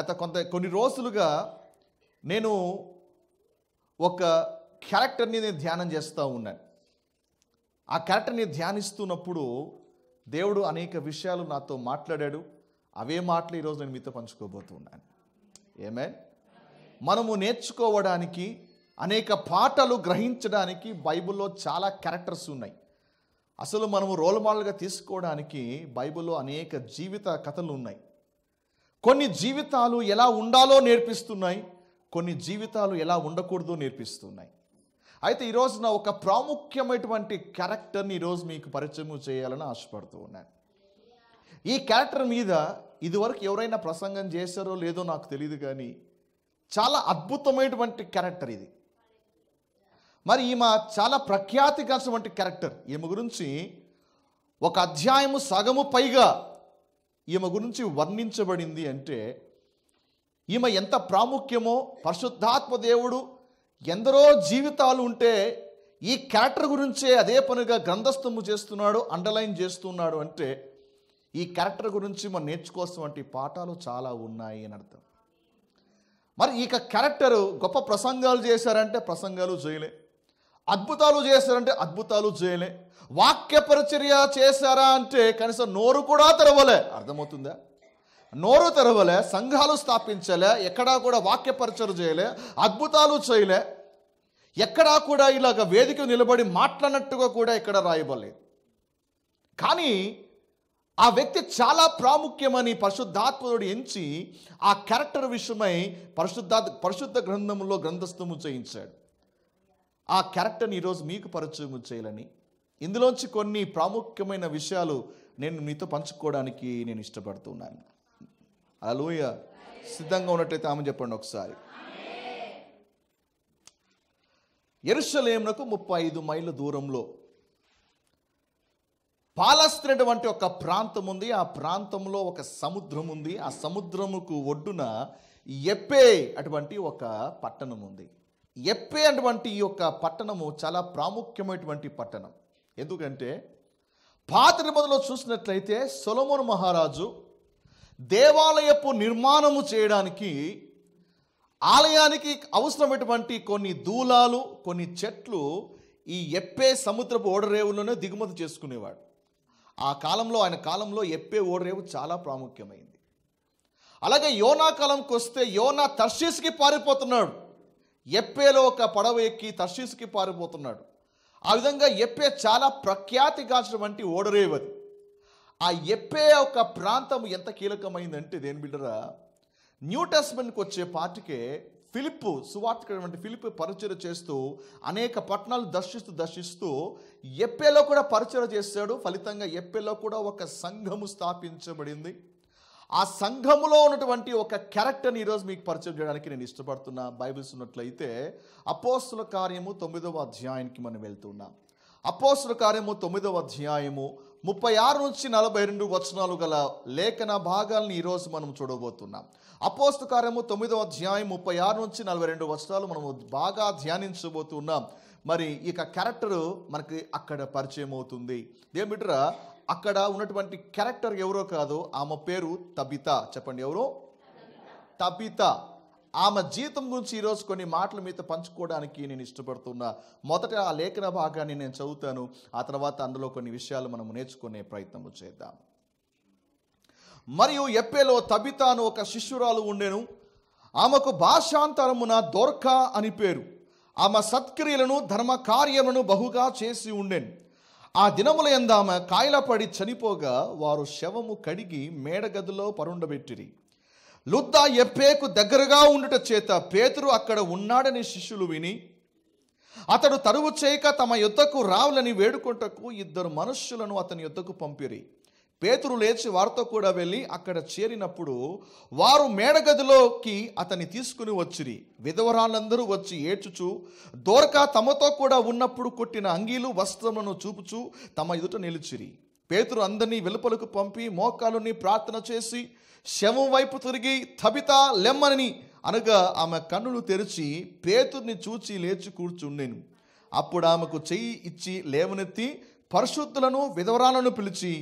గత కొంత కొన్ని రోజులుగా నేను ఒక క్యారెక్టర్ని నేను ధ్యానం చేస్తూ ఉన్నాను ఆ క్యారెక్టర్ని ధ్యానిస్తున్నప్పుడు దేవుడు అనేక విషయాలు నాతో మాట్లాడాడు అవే మాటలు ఈరోజు నేను మీతో పంచుకోబోతున్నాను ఏమే మనము నేర్చుకోవడానికి అనేక పాటలు గ్రహించడానికి బైబిల్లో చాలా క్యారెక్టర్స్ ఉన్నాయి అసలు మనము రోల్ మోడల్గా తీసుకోవడానికి బైబిల్లో అనేక జీవిత కథలు ఉన్నాయి కొన్ని జీవితాలు ఎలా ఉండాలో నేర్పిస్తున్నాయి కొన్ని జీవితాలు ఎలా ఉండకూడదో నేర్పిస్తున్నాయి అయితే ఈరోజు నా ఒక ప్రాముఖ్యమైనటువంటి క్యారెక్టర్ని ఈరోజు మీకు పరిచయం చేయాలని ఆశపడుతూ ఉన్నాను ఈ క్యారెక్టర్ మీద ఇదివరకు ఎవరైనా ప్రసంగం చేశారో లేదో నాకు తెలియదు కానీ చాలా అద్భుతమైనటువంటి క్యారెక్టర్ ఇది మరి ఈమె చాలా కలిసినటువంటి క్యారెక్టర్ ఈమె గురించి ఒక అధ్యాయము సగము పైగా ఈమె గురించి వర్ణించబడింది అంటే ఈమె ఎంత ప్రాముఖ్యమో పరిశుద్ధాత్మ దేవుడు ఎందరో జీవితాలు ఉంటే ఈ క్యారెక్టర్ గురించే అదే పనిగా గ్రంథస్థము చేస్తున్నాడు అండర్లైన్ చేస్తున్నాడు అంటే ఈ క్యారెక్టర్ గురించి మనం వంటి పాఠాలు చాలా ఉన్నాయి అని అర్థం మరి ఇక క్యారెక్టరు గొప్ప ప్రసంగాలు చేశారంటే ప్రసంగాలు చేయలే అద్భుతాలు చేశారంటే అద్భుతాలు చేయలే వాక్య పరిచర్య చేశారా అంటే కనీసం నోరు కూడా తెరవలే అర్థమవుతుందా నోరు తెరవలే సంఘాలు స్థాపించలే ఎక్కడా కూడా వాక్య పరిచయం చేయలే అద్భుతాలు చేయలే ఎక్కడా కూడా ఇలాగ వేదిక నిలబడి మాట్లాడినట్టుగా కూడా ఇక్కడ రాయబడలేదు కానీ ఆ వ్యక్తి చాలా ప్రాముఖ్యమని పరిశుద్ధాత్మడు ఎంచి ఆ క్యారెక్టర్ విషయమై పరిశుద్ధాత్ పరిశుద్ధ గ్రంథంలో గ్రంథస్థము చేయించాడు ఆ క్యారెక్టర్ని ఈరోజు మీకు పరిచయం చేయాలని ఇందులోంచి కొన్ని ప్రాముఖ్యమైన విషయాలు నేను మీతో పంచుకోవడానికి నేను ఇష్టపడుతున్నాను అలూయ సిద్ధంగా ఉన్నట్టయితే ఆమె చెప్పండి ఒకసారి ఎరుషలేమునకు ముప్పై ఐదు మైళ్ళ దూరంలో పాలస్తున్నటువంటి ఒక ప్రాంతం ఉంది ఆ ప్రాంతంలో ఒక సముద్రం ఉంది ఆ సముద్రముకు ఒడ్డున ఎప్పే అటువంటి ఒక పట్టణం ఉంది ఎప్పే అటువంటి ఈ యొక్క పట్టణము చాలా ప్రాముఖ్యమైనటువంటి పట్టణం ఎందుకంటే పాత నిబంధనలో చూసినట్లయితే సొలమోన్ మహారాజు దేవాలయపు నిర్మాణము చేయడానికి ఆలయానికి అవసరమైనటువంటి కొన్ని దూలాలు కొన్ని చెట్లు ఈ ఎప్పే సముద్రపు ఓడరేవులోనే దిగుమతి చేసుకునేవాడు ఆ కాలంలో ఆయన కాలంలో ఎప్పే ఓడరేవు చాలా ప్రాముఖ్యమైంది అలాగే యోనా కాలంకి వస్తే యోనా తర్షీస్కి పారిపోతున్నాడు ఎప్పేలో ఒక పడవ ఎక్కి తర్షీసుకి పారిపోతున్నాడు ఆ విధంగా ఎప్పే చాలా ప్రఖ్యాతిగాంచినటువంటి ఓడరేవది ఆ ఎప్పే ఒక ప్రాంతం ఎంత కీలకమైందంటే దేని బిడ్డరా న్యూ టెస్ట్మెంట్కి వచ్చే పాటికే ఫిలిప్ సువార్తకరమైన ఫిలిప్ పరిచయం చేస్తూ అనేక పట్టణాలు దర్శిస్తూ దర్శిస్తూ ఎప్పేలో కూడా పరిచయం చేస్తాడు ఫలితంగా ఎప్పేలో కూడా ఒక సంఘము స్థాపించబడింది ఆ సంఘములో ఉన్నటువంటి ఒక క్యారెక్టర్ని ఈరోజు మీకు పరిచయం చేయడానికి నేను ఇష్టపడుతున్నా బైబిల్స్ ఉన్నట్లయితే అపోస్తుల కార్యము తొమ్మిదవ అధ్యాయానికి మనం వెళ్తున్నాం అపోస్తుల కార్యము తొమ్మిదవ అధ్యాయము ముప్పై ఆరు నుంచి నలభై రెండు వచనాలు గల లేఖన భాగాలను ఈరోజు మనం చూడబోతున్నాం అపోస్తు కార్యము తొమ్మిదవ అధ్యాయం ముప్పై ఆరు నుంచి నలభై రెండు వచనాలు మనము బాగా ధ్యానించబోతున్నాం మరి ఇక క్యారెక్టరు మనకి అక్కడ పరిచయం అవుతుంది దేమిట్రా అక్కడ ఉన్నటువంటి క్యారెక్టర్ ఎవరో కాదు ఆమె పేరు తబిత చెప్పండి ఎవరు తబిత ఆమె జీతం గురించి ఈరోజు కొన్ని మాటలు మీతో పంచుకోవడానికి నేను ఇష్టపడుతున్నా మొదట ఆ లేఖన భాగాన్ని నేను చదువుతాను ఆ తర్వాత అందులో కొన్ని విషయాలు మనం నేర్చుకునే ప్రయత్నము చేద్దాం మరియు ఎప్పేలో తబితాను ఒక శిష్యురాలు ఉండెను ఆమెకు భాషాంతరమున దొర్క అని పేరు ఆమె సత్క్రియలను ధర్మ కార్యములను బహుగా చేసి ఉండెను ఆ దినముల ఎందామె కాయలపడి చనిపోగా వారు శవము కడిగి మేడగదిలో పరుండబెట్టిరి లుద్దా ఎప్పేకు దగ్గరగా ఉండుట చేత పేతురు అక్కడ ఉన్నాడని శిష్యులు విని అతడు తరువు చేయక తమ యుద్ధకు రావులని వేడుకుంటకు ఇద్దరు మనుష్యులను అతని యుద్ధకు పంపిరి పేతురు లేచి వారితో కూడా వెళ్ళి అక్కడ చేరినప్పుడు వారు మేడగదిలోకి అతన్ని తీసుకుని వచ్చిరి విధవరాలందరూ వచ్చి ఏడ్చుచు దోరక తమతో కూడా ఉన్నప్పుడు కొట్టిన అంగీలు వస్త్రములను చూపుచు తమ ఎదుట నిలిచిరి పేతురు అందరినీ వెలుపలకు పంపి మోకాలుని ప్రార్థన చేసి శవం వైపు తిరిగి తబిత లెమ్మని అనగా ఆమె కన్నులు తెరిచి పేతుర్ని చూచి లేచి కూర్చుండెను అప్పుడు ఆమెకు చెయ్యి ఇచ్చి లేవనెత్తి పరిశుద్ధులను విధవరాలను పిలిచి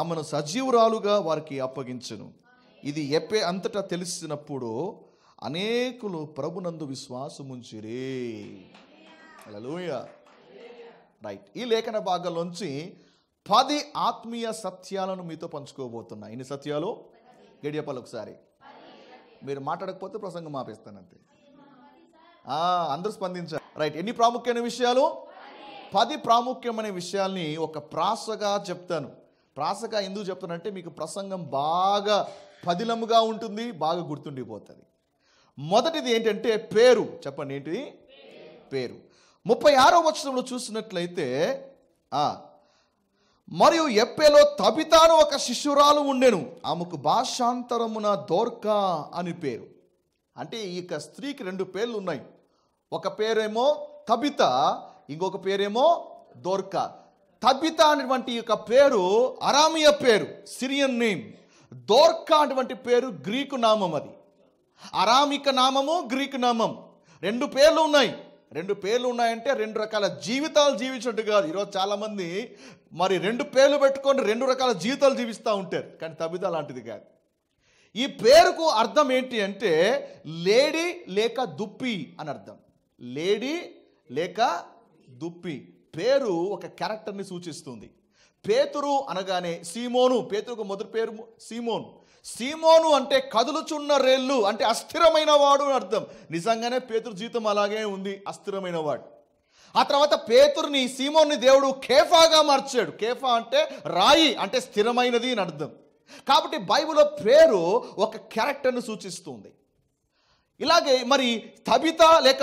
ఆమెను సజీవురాలుగా వారికి అప్పగించను ఇది ఎప్పే అంతటా తెలిసినప్పుడు అనేకులు ప్రభునందు విశ్వాసముంచిరే లూయ రైట్ ఈ లేఖన భాగంలోంచి పది ఆత్మీయ సత్యాలను మీతో పంచుకోబోతున్నా ఇన్ని సత్యాలు గడియపాలు ఒకసారి మీరు మాట్లాడకపోతే ప్రసంగం మాపేస్తానంతే అందరూ స్పందించారు రైట్ ఎన్ని ప్రాముఖ్యమైన విషయాలు పది ప్రాముఖ్యమైన విషయాల్ని ఒక ప్రాసగా చెప్తాను ప్రాసగా ఎందుకు చెప్తానంటే మీకు ప్రసంగం బాగా పదిలముగా ఉంటుంది బాగా గుర్తుండిపోతుంది మొదటిది ఏంటంటే పేరు చెప్పండి ఏంటిది పేరు ముప్పై ఆరో వచనంలో చూసినట్లయితే మరియు ఎప్పేలో తబితాను ఒక శిశురాలు ఉండెను ఆమెకు భాషాంతరమున దోర్కా అని పేరు అంటే ఈ స్త్రీకి రెండు పేర్లు ఉన్నాయి ఒక పేరేమో తబిత ఇంకొక పేరేమో దోర్కా తబిత అనేటువంటి యొక్క పేరు అరామియ పేరు సిరియన్ నేమ్ దోర్క అటువంటి పేరు గ్రీకు నామం అది అరామిక నామము గ్రీకు నామం రెండు పేర్లు ఉన్నాయి రెండు పేర్లు ఉన్నాయంటే రెండు రకాల జీవితాలు జీవించినట్టు కాదు ఈరోజు చాలామంది మరి రెండు పేర్లు పెట్టుకొని రెండు రకాల జీవితాలు జీవిస్తూ ఉంటారు కానీ తబిత లాంటిది కాదు ఈ పేరుకు అర్థం ఏంటి అంటే లేడీ లేక దుప్పి అని అర్థం లేడీ లేక దుప్పి పేరు ఒక క్యారెక్టర్ని సూచిస్తుంది పేతురు అనగానే సీమోను పేతురుకు మొదటి పేరు సీమోన్ సీమోను అంటే కదులుచున్న రేళ్ళు అంటే అస్థిరమైన వాడు అని అర్థం నిజంగానే పేతురు జీతం అలాగే ఉంది అస్థిరమైన వాడు ఆ తర్వాత పేతుర్ని సీమోన్ని దేవుడు కేఫాగా మార్చాడు కేఫా అంటే రాయి అంటే స్థిరమైనది అని అర్థం కాబట్టి బైబిల్లో పేరు ఒక క్యారెక్టర్ను సూచిస్తుంది ఇలాగే మరి తబిత లేక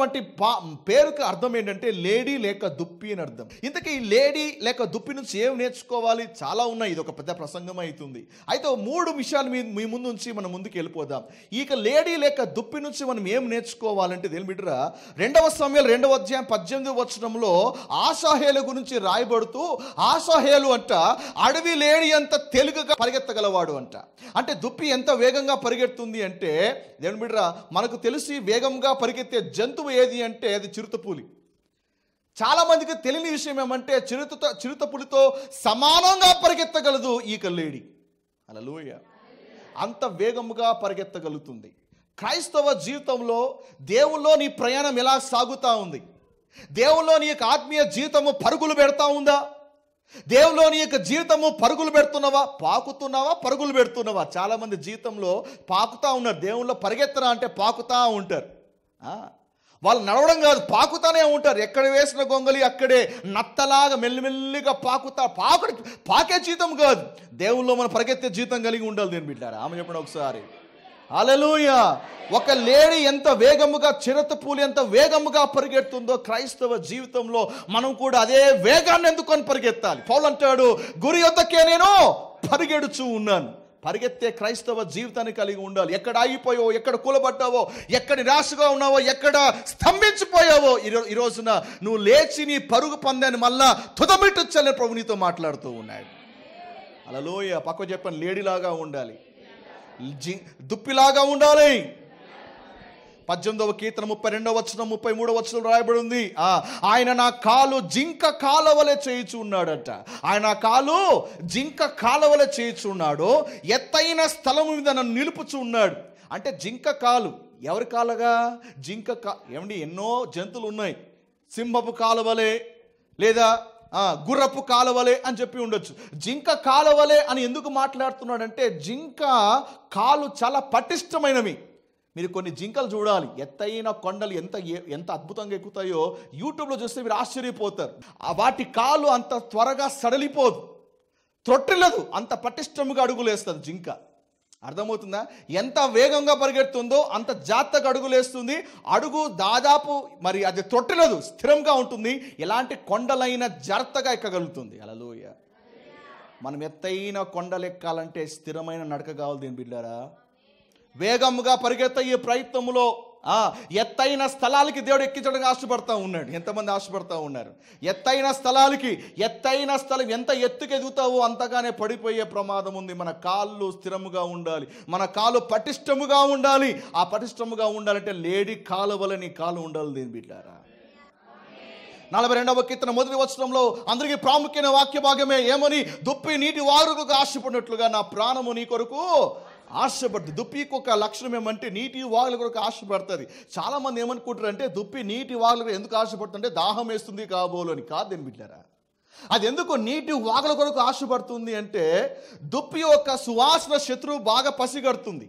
వంటి పా పేరుకు అర్థం ఏంటంటే లేడీ లేక దుప్పి అని అర్థం ఇంతకీ లేడీ లేక దుప్పి నుంచి ఏం నేర్చుకోవాలి చాలా ఉన్నాయి ఇది ఒక పెద్ద ప్రసంగం అవుతుంది అయితే మూడు విషయాలు మీ మీ ముందు నుంచి మనం ముందుకు వెళ్ళిపోదాం ఇక లేడీ లేక దుప్పి నుంచి మనం ఏం నేర్చుకోవాలంటే దేని బిడ్డరా రెండవ సమయాలు రెండవ అధ్యాయం పద్దెనిమిది వచ్చడంలో ఆసాహేల గురించి రాయబడుతూ ఆసాహేలు అంట అడవి లేడీ అంత తెలుగుగా పరిగెత్తగలవాడు అంట అంటే దుప్పి ఎంత వేగంగా పరిగెడుతుంది అంటే దేని బిడ్డరా మనకు తెలిసి వేగంగా పరిగెత్తే జంతువు ఏది అంటే అది చిరుతపూలి చాలామందికి తెలియని విషయం ఏమంటే చిరుతతో చిరుతపులితో సమానంగా పరిగెత్తగలదు ఈ కల్లేడి అలలోయ అంత వేగముగా పరిగెత్తగలుగుతుంది క్రైస్తవ జీవితంలో దేవుల్లో నీ ప్రయాణం ఎలా సాగుతూ ఉంది దేవుల్లో నీ యొక్క ఆత్మీయ జీవితము పరుగులు పెడతా ఉందా దేవులోని యొక్క జీవితము పరుగులు పెడుతున్నావా పాకుతున్నావా పరుగులు పెడుతున్నావా చాలామంది జీవితంలో పాకుతా ఉన్నారు దేవుళ్ళు పరిగెత్తరా అంటే పాకుతా ఉంటారు వాళ్ళు నడవడం కాదు పాకుతానే ఉంటారు ఎక్కడ వేసిన గొంగలి అక్కడే నత్తలాగా మెల్లిమెల్లిగా పాకుతా పాకు పాకే జీతం కాదు దేవుల్లో మనం పరిగెత్తే జీతం కలిగి ఉండాలి దీని బిడ్డారా ఆమె చెప్పండి ఒకసారి అలలుయ ఒక లేడి ఎంత వేగముగా చిరతపూలు ఎంత వేగముగా పరిగెడుతుందో క్రైస్తవ జీవితంలో మనం కూడా అదే వేగాన్ని ఎందుకొని పరిగెత్తాలి పౌలు అంటాడు గురి యొక్కకే నేను పరిగెడుచు ఉన్నాను పరిగెత్తే క్రైస్తవ జీవితాన్ని కలిగి ఉండాలి ఎక్కడ ఆగిపోయావో ఎక్కడ కూలబడ్డావో ఎక్కడ నిరాశగా ఉన్నావో ఎక్కడ స్తంభించిపోయావో ఈ రోజున నువ్వు లేచి నీ పరుగు పొందాను మళ్ళా తుదమిట్టొచ్చని ప్రభునితో మాట్లాడుతూ ఉన్నాడు లోయ పక్క చెప్పని లేడీలాగా ఉండాలి దుప్పిలాగా ఉండాలి పద్దెనిమిదవ కీర్తన ముప్పై రెండవ వచ్చిన ముప్పై మూడవ వచ్చిన రాయబడి ఉంది ఆయన నా కాలు జింక కాలవలే ఉన్నాడట ఆయన కాలు జింక కాలవలే ఉన్నాడు ఎత్తైన స్థలం మీద నన్ను నిలుపుచున్నాడు అంటే జింక కాలు ఎవరి కాలుగా జింక కా ఏమండి ఎన్నో జంతువులు ఉన్నాయి సింహపు కాలువలే లేదా గుర్రపు కాలువలే అని చెప్పి ఉండొచ్చు జింక కాలువలే అని ఎందుకు మాట్లాడుతున్నాడంటే జింక కాలు చాలా పటిష్టమైనవి మీరు కొన్ని జింకలు చూడాలి ఎత్తైన కొండలు ఎంత ఎంత అద్భుతంగా ఎక్కుతాయో యూట్యూబ్లో చూస్తే మీరు ఆశ్చర్యపోతారు వాటి కాలు అంత త్వరగా సడలిపోదు త్రొట్టిల్లదు అంత పటిష్టముగా అడుగులేస్తుంది జింక అర్థమవుతుందా ఎంత వేగంగా పరిగెడుతుందో అంత జాగ్రత్తగా అడుగులేస్తుంది అడుగు దాదాపు మరి అది తొట్టలేదు స్థిరంగా ఉంటుంది ఎలాంటి కొండలైన జాగ్రత్తగా ఎక్కగలుగుతుంది అలలోయ మనం ఎత్తైన కొండలు ఎక్కాలంటే స్థిరమైన నడక కావాలి దీని బిడ్డారా వేగముగా పరిగెత్త ఈ ప్రయత్నంలో ఎత్తైన స్థలాలకి దేవుడు ఎక్కించడానికి ఆశపడతా ఉన్నాడు ఎంతమంది ఆశపడతా ఉన్నారు ఎత్తైన స్థలాలకి ఎత్తైన స్థలం ఎంత ఎత్తుకు ఎదుగుతావో అంతగానే పడిపోయే ప్రమాదం ఉంది మన కాళ్ళు స్థిరముగా ఉండాలి మన కాలు పటిష్టముగా ఉండాలి ఆ పటిష్టముగా ఉండాలంటే లేడీ కాలు వల్ల నీ కాలు ఉండాలి దీని బిడ్డారా నలభై రెండవ కీర్తన మొదటి వచనంలో అందరికీ ప్రాముఖ్యమైన వాక్య భాగమే ఏమని దుప్పి నీటి వారుకు ఆశపడినట్లుగా నా ప్రాణము నీ కొరకు ఆశపడుతుంది దుప్పికి ఒక లక్షణం ఏమంటే నీటి వాగుల కొరకు ఆశపడుతుంది చాలామంది అంటే దుప్పి నీటి వాగుల ఎందుకు ఆశపడుతుంటే దాహం వేస్తుంది కాబోలు అని కాదు నేను బిడ్డారా అది ఎందుకు నీటి వాగుల కొరకు ఆశపడుతుంది అంటే దుప్పి యొక్క సువాసన శత్రువు బాగా పసిగడుతుంది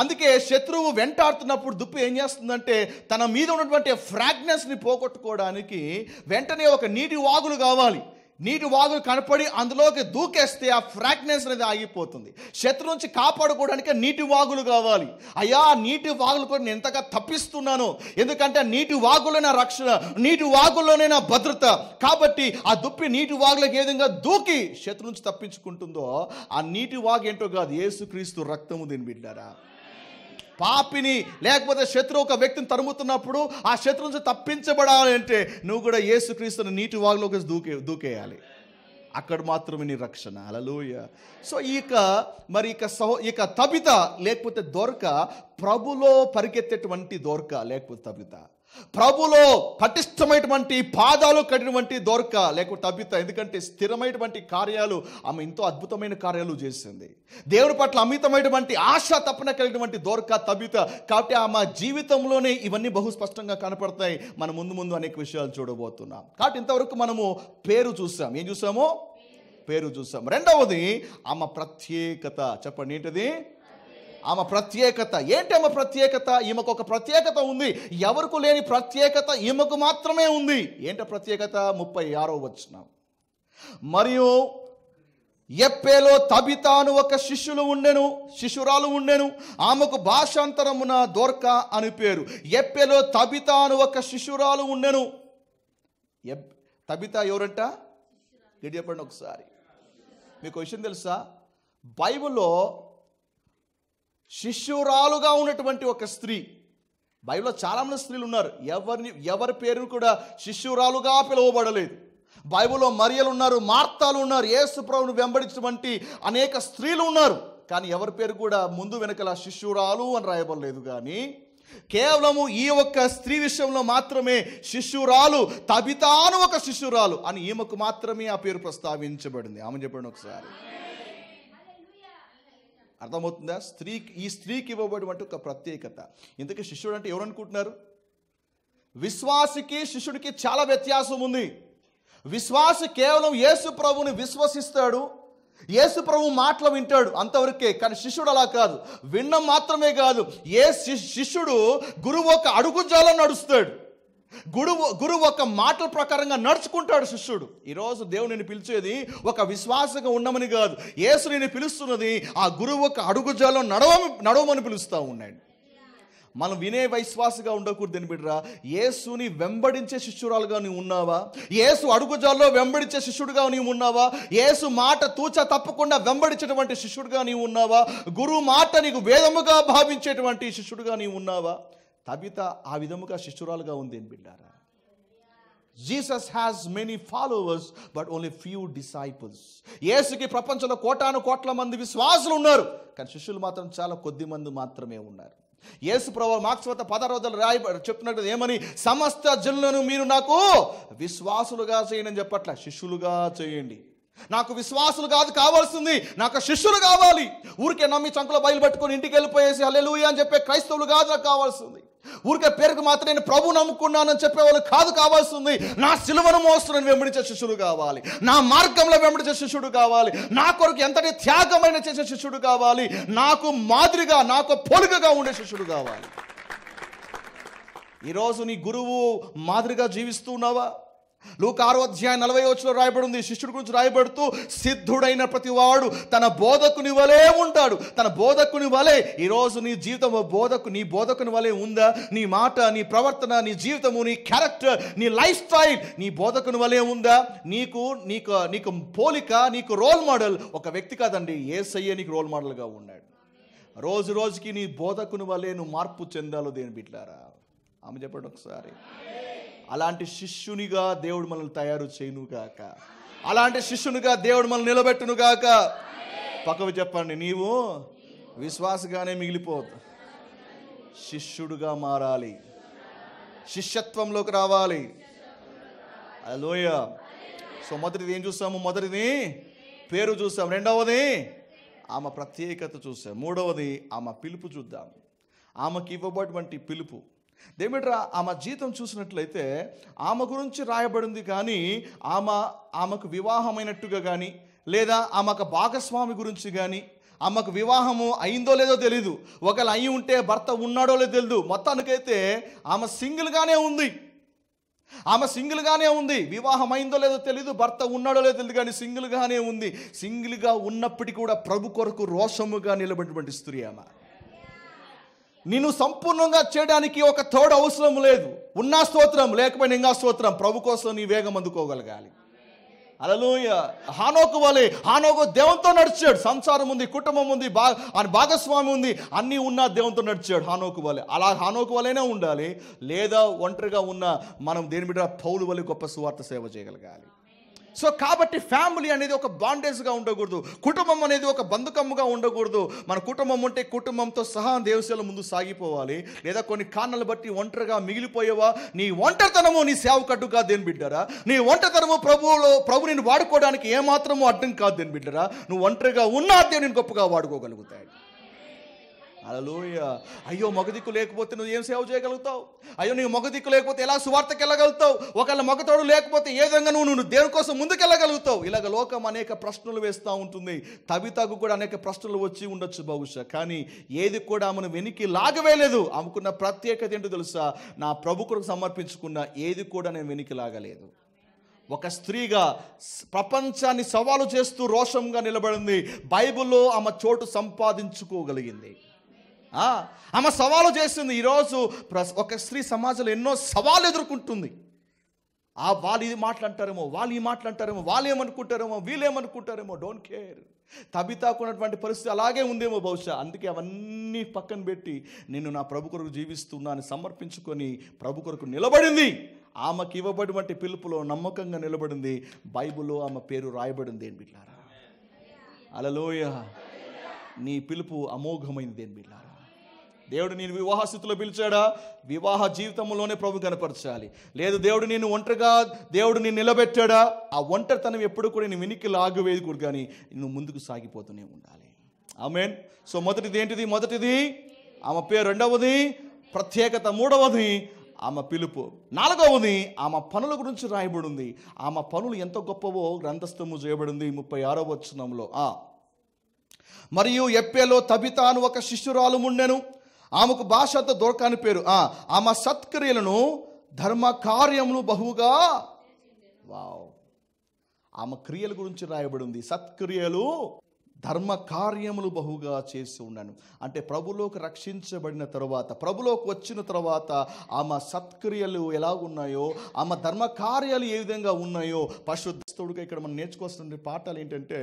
అందుకే శత్రువు వెంటాడుతున్నప్పుడు దుప్పి ఏం చేస్తుందంటే తన మీద ఉన్నటువంటి ఫ్రాగ్నెస్ని పోగొట్టుకోవడానికి వెంటనే ఒక నీటి వాగులు కావాలి నీటి వాగులు కనపడి అందులోకి దూకేస్తే ఆ ఫ్రాగ్నెన్స్ అనేది ఆగిపోతుంది శత్రు నుంచి కాపాడుకోవడానికి నీటి వాగులు కావాలి అయ్యా నీటి వాగులు కూడా నేను ఎంతగా తప్పిస్తున్నాను ఎందుకంటే నీటి వాగులైన రక్షణ నీటి వాగుల్లోనే నా భద్రత కాబట్టి ఆ దుప్పి నీటి వాగులకు ఏ విధంగా దూకి శత్రు నుంచి తప్పించుకుంటుందో ఆ నీటి వాగు ఏంటో కాదు ఏసుక్రీస్తు రక్తము దీని బిడ్డారా పాపిని లేకపోతే శత్రువు ఒక వ్యక్తిని తరుముతున్నప్పుడు ఆ శత్రు నుంచి తప్పించబడాలి అంటే నువ్వు కూడా యేసుక్రీస్తుని నీటి వాగులోకి దూకే దూకేయాలి అక్కడ మాత్రమే నీ రక్షణ అలలోయ సో ఇక మరి ఇక సహో ఇక తబిత లేకపోతే దొరక ప్రభులో పరిగెత్తేటువంటి దొరక లేకపోతే తబిత ప్రభులో పటిష్టమైనటువంటి పాదాలు కట్టినటువంటి దొరక లేకుంటే అభిత ఎందుకంటే స్థిరమైనటువంటి కార్యాలు ఆమె ఎంతో అద్భుతమైన కార్యాలు చేసింది దేవుడి పట్ల అమితమైనటువంటి ఆశ తప్పన కలిగినటువంటి దొరక తబిత కాబట్టి ఆమె జీవితంలోనే ఇవన్నీ బహు స్పష్టంగా కనపడతాయి మన ముందు ముందు అనేక విషయాలు చూడబోతున్నాం కాబట్టి ఇంతవరకు మనము పేరు చూసాం ఏం చూసాము పేరు చూసాం రెండవది ఆమె ప్రత్యేకత చెప్పండి ఏంటిది ఆమె ప్రత్యేకత ఏంటి ఆమె ప్రత్యేకత ఈమెకు ఒక ప్రత్యేకత ఉంది ఎవరికి లేని ప్రత్యేకత ఈమెకు మాత్రమే ఉంది ఏంటి ప్రత్యేకత ముప్పై ఆరో వచ్చిన మరియు ఎప్పేలో తబితాను ఒక శిష్యులు ఉండెను శిశురాలు ఉండెను ఆమెకు భాషాంతరమున దోర్క అని పేరు ఎప్పేలో తబితాను ఒక శిశురాలు ఉండెను ఎబ్ తబిత ఎవరంట ఇది చెప్పండి ఒకసారి మీకు విషయం తెలుసా బైబిల్లో శిష్యురాలుగా ఉన్నటువంటి ఒక స్త్రీ బైబిల్లో చాలామంది స్త్రీలు ఉన్నారు ఎవరిని ఎవరి పేరును కూడా శిష్యురాలుగా పిలువబడలేదు బైబిల్లో మరియలు ఉన్నారు మార్తాలు ఉన్నారు యేసుప్రభును వెంబడించినటువంటి అనేక స్త్రీలు ఉన్నారు కానీ ఎవరి పేరు కూడా ముందు వెనకల శిష్యురాలు అని రాయబడలేదు కానీ కేవలము ఈ ఒక్క స్త్రీ విషయంలో మాత్రమే శిష్యురాలు తబితాను ఒక శిష్యురాలు అని ఈమెకు మాత్రమే ఆ పేరు ప్రస్తావించబడింది ఆమె చెప్పండి ఒకసారి అర్థమవుతుందా స్త్రీకి ఈ స్త్రీకి ఇవ్వబడినటువంటి ఒక ప్రత్యేకత ఇందుకే శిష్యుడు అంటే ఎవరు అనుకుంటున్నారు విశ్వాసికి శిష్యుడికి చాలా వ్యత్యాసం ఉంది విశ్వాసి కేవలం యేసు ప్రభుని విశ్వసిస్తాడు యేసు ప్రభు మాటలు వింటాడు అంతవరకే కానీ శిష్యుడు అలా కాదు విన్నం మాత్రమే కాదు ఏ శిష్యుడు గురువు ఒక అడుగు జాలం నడుస్తాడు గురువు గురువు ఒక మాటల ప్రకారంగా నడుచుకుంటాడు శిష్యుడు ఈరోజు దేవుడు నేను పిలిచేది ఒక విశ్వాసంగా ఉండమని కాదు యేసు నేను పిలుస్తున్నది ఆ గురువు ఒక అడుగుజాలో నడవ నడవమని పిలుస్తూ ఉన్నాడు మనం వినే వైశ్వాసగా ఉండకూడదు అని బిడ్డరా ఏసుని వెంబడించే శిష్యురాలుగా నీవు ఉన్నావా ఏసు అడుగుజాల్లో వెంబడించే శిష్యుడిగా నీవు ఉన్నావా ఏసు మాట తూచ తప్పకుండా వెంబడించేటువంటి శిష్యుడిగా నీవు ఉన్నావా గురువు మాట నీకు వేదముగా భావించేటువంటి శిష్యుడిగా నీవు ఉన్నావా తబిత ఆ విధముగా శిష్యురాలుగా ఉంది అని బిడ్డారా Jesus has many followers but only few disciples ఏసుకి ప్రపంచంలో కోటాను కోట్ల మంది విశ్వాసులు ఉన్నారు కానీ శిష్యులు మాత్రం చాలా కొద్ది మంది మాత్రమే ఉన్నారు ఏసు ప్రభు మార్క్స్ పద రోజులు రాయి చెప్పినట్టు ఏమని సమస్త జనులను మీరు నాకు విశ్వాసులుగా చేయండి అని చెప్పట్ల శిష్యులుగా చేయండి నాకు విశ్వాసులు కాదు కావాల్సింది నాకు శిష్యులు కావాలి ఊరికే నమ్మి చంకుల బయలుపెట్టుకుని ఇంటికి వెళ్ళిపోయేసి అల్లెలుయ అని చెప్పే క్రైస్తవులు కాదు నాకు కావాల్సింది ఊరికే పేరుకు మాత్రం నేను ప్రభు నమ్ముకున్నానని చెప్పేవాళ్ళు కాదు కావాల్సింది నా సిలువను మోస్తున్నాను వెంబడించే శిష్యుడు కావాలి నా మార్గంలో వెంబడించే శిష్యుడు కావాలి నా కొరకు ఎంతటి త్యాగమైన చేసే శిష్యుడు కావాలి నాకు మాదిరిగా నాకు పొలుగగా ఉండే శిష్యుడు కావాలి ఈరోజు నీ గురువు మాదిరిగా జీవిస్తున్నావా లూక ఆరో అధ్యాయం నలభై వచ్చిలో రాయబడింది శిష్యుడి గురించి రాయబడుతూ సిద్ధుడైన ప్రతి వాడు తన బోధకుని వలే ఉంటాడు తన బోధకుని వలె ఈరోజు నీ జీవితం బోధకు నీ బోధకుని వలె ఉందా నీ మాట నీ ప్రవర్తన నీ జీవితము నీ క్యారెక్టర్ నీ లైఫ్ స్టైల్ నీ బోధకుని వలె ఉందా నీకు నీకు నీకు పోలిక నీకు రోల్ మోడల్ ఒక వ్యక్తి కాదండి ఏసయ్య నీకు రోల్ మోడల్గా ఉన్నాడు రోజు రోజుకి నీ బోధకుని వలె నువ్వు మార్పు చెందాలో దేని బిట్లారా ఆమె చెప్పండి ఒకసారి అలాంటి శిష్యునిగా దేవుడు మనల్ని తయారు చేయనుగాక అలాంటి శిష్యునిగా దేవుడు మనల్ని నిలబెట్టునుగాక పక్కకు చెప్పండి నీవు విశ్వాసగానే మిగిలిపోదు శిష్యుడుగా మారాలి శిష్యత్వంలోకి రావాలి అలోయ సో మొదటిది ఏం చూసాము మొదటిది పేరు చూసాం రెండవది ఆమె ప్రత్యేకత చూసాం మూడవది ఆమె పిలుపు చూద్దాం ఆమెకి ఇవ్వబడినటువంటి పిలుపు దేమిట్రా ఆమె జీతం చూసినట్లయితే ఆమె గురించి రాయబడింది కానీ ఆమె ఆమెకు వివాహమైనట్టుగా కానీ లేదా ఆమెకు భాగస్వామి గురించి కానీ ఆమెకు వివాహము అయిందో లేదో తెలీదు ఒకవేళ అయి ఉంటే భర్త ఉన్నాడో లేదో తెలియదు మొత్తానికైతే ఆమె సింగిల్గానే ఉంది ఆమె సింగిల్గానే ఉంది వివాహం అయిందో లేదో తెలీదు భర్త ఉన్నాడో లేదో తెలియదు కానీ సింగిల్గానే ఉంది సింగిల్గా ఉన్నప్పటికీ కూడా ప్రభు కొరకు రోషముగా నిలబడినటువంటి స్త్రీ ఆమె నిన్ను సంపూర్ణంగా చేయడానికి ఒక తోడు అవసరం లేదు ఉన్నా స్తోత్రం లేకపోయినా ఇంకా స్తోత్రం ప్రభు కోసం నీ వేగం అందుకోగలగాలి అలలోయ హానోకు వలె హానోకు దేవంతో నడిచాడు సంసారం ఉంది కుటుంబం ఉంది బా ఆయన భాగస్వామి ఉంది అన్నీ ఉన్నా దేవంతో నడిచాడు హానోకు వలె అలా హానోకు వలెనే ఉండాలి లేదా ఒంటరిగా ఉన్న మనం దేని మీద పౌలు వలె గొప్ప సువార్త సేవ చేయగలగాలి సో కాబట్టి ఫ్యామిలీ అనేది ఒక బాండేజ్గా ఉండకూడదు కుటుంబం అనేది ఒక బంధుకమ్ముగా ఉండకూడదు మన కుటుంబం ఉంటే కుటుంబంతో సహా దేవసేల ముందు సాగిపోవాలి లేదా కొన్ని కారణాలు బట్టి ఒంటరిగా మిగిలిపోయేవా నీ ఒంటరితనము నీ సేవకట్టుగా దేని బిడ్డరా నీ ఒంటరితనము ప్రభువులో ప్రభు నేను వాడుకోవడానికి ఏమాత్రము అడ్డం కాదు దేని బిడ్డరా నువ్వు ఒంటరిగా ఉన్నా దేవుని గొప్పగా వాడుకోగలుగుతాయి అలలోయ అయ్యో మగదిక్కు లేకపోతే నువ్వు ఏం సేవ చేయగలుగుతావు అయ్యో నీ మగదిక్కు లేకపోతే ఎలా సువార్తకి వెళ్ళగలుగుతావు ఒకళ్ళ మగతోడు లేకపోతే ఏ విధంగా నువ్వు నువ్వు దేనికోసం ముందుకెళ్ళగలుగుతావు ఇలాగ లోకం అనేక ప్రశ్నలు వేస్తూ ఉంటుంది తవితకు కూడా అనేక ప్రశ్నలు వచ్చి ఉండొచ్చు బహుశా కానీ ఏది కూడా ఆమెను వెనికి లాగవేయలేదు ఆమెకున్న ప్రత్యేకత ఏంటో తెలుసా నా ప్రభుకులకు సమర్పించుకున్న ఏది కూడా నేను వెనికి లాగలేదు ఒక స్త్రీగా ప్రపంచాన్ని సవాలు చేస్తూ రోషంగా నిలబడింది బైబిల్లో ఆమె చోటు సంపాదించుకోగలిగింది ఆమె సవాలు చేస్తుంది ఈరోజు ఒక స్త్రీ సమాజంలో ఎన్నో సవాలు ఎదుర్కొంటుంది ఆ వాళ్ళు ఇది మాట్లాడతారేమో వాళ్ళు ఈ మాట్లాడతారేమో వాళ్ళు ఏమనుకుంటారేమో వీళ్ళు ఏమనుకుంటారేమో డోంట్ కేర్ తబితాకున్నటువంటి పరిస్థితి అలాగే ఉందేమో బహుశా అందుకే అవన్నీ పక్కన పెట్టి నేను నా ప్రభు కొరకు జీవిస్తున్నాను సమర్పించుకొని ప్రభు కొరకు నిలబడింది ఆమెకి ఇవ్వబడినటువంటి పిలుపులో నమ్మకంగా నిలబడింది బైబుల్లో ఆమె పేరు రాయబడింది ఏం బిడ్డారా అలలోయ నీ పిలుపు అమోఘమైంది ఏం బిల్లారా దేవుడు నేను వివాహ స్థితిలో పిలిచాడా వివాహ జీవితంలోనే ప్రభు కనపరచాలి లేదు దేవుడు నేను ఒంటరిగా దేవుడు నేను నిలబెట్టాడా ఆ ఒంటరితనం ఎప్పుడు కూడా నేను వెనక్కి కూడా కానీ నువ్వు ముందుకు సాగిపోతూనే ఉండాలి ఆమెన్ సో మొదటిది ఏంటిది మొదటిది ఆమె పేరు రెండవది ప్రత్యేకత మూడవది ఆమె పిలుపు నాలుగవది ఆమె పనుల గురించి రాయబడి ఉంది ఆమె పనులు ఎంత గొప్పవో గ్రంథస్థము చేయబడింది ముప్పై ఆరో వచనంలో మరియు ఎప్పేలో తబితాను ఒక శిష్యురాలు ఉండెను ఆమెకు భాష అంత దొరకని పేరు ఆమె సత్క్రియలను ధర్మ కార్యములు బహుగా వావ్ ఆమె క్రియల గురించి రాయబడి ఉంది సత్క్రియలు ధర్మ కార్యములు బహుగా చేసి ఉన్నాను అంటే ప్రభులోకి రక్షించబడిన తర్వాత ప్రభులోకి వచ్చిన తర్వాత ఆమె సత్క్రియలు ఎలా ఉన్నాయో ఆమె ధర్మ కార్యాలు ఏ విధంగా ఉన్నాయో పశు క్రైస్తవుడిగా ఇక్కడ మనం నేర్చుకోవాల్సిన పాఠాలు ఏంటంటే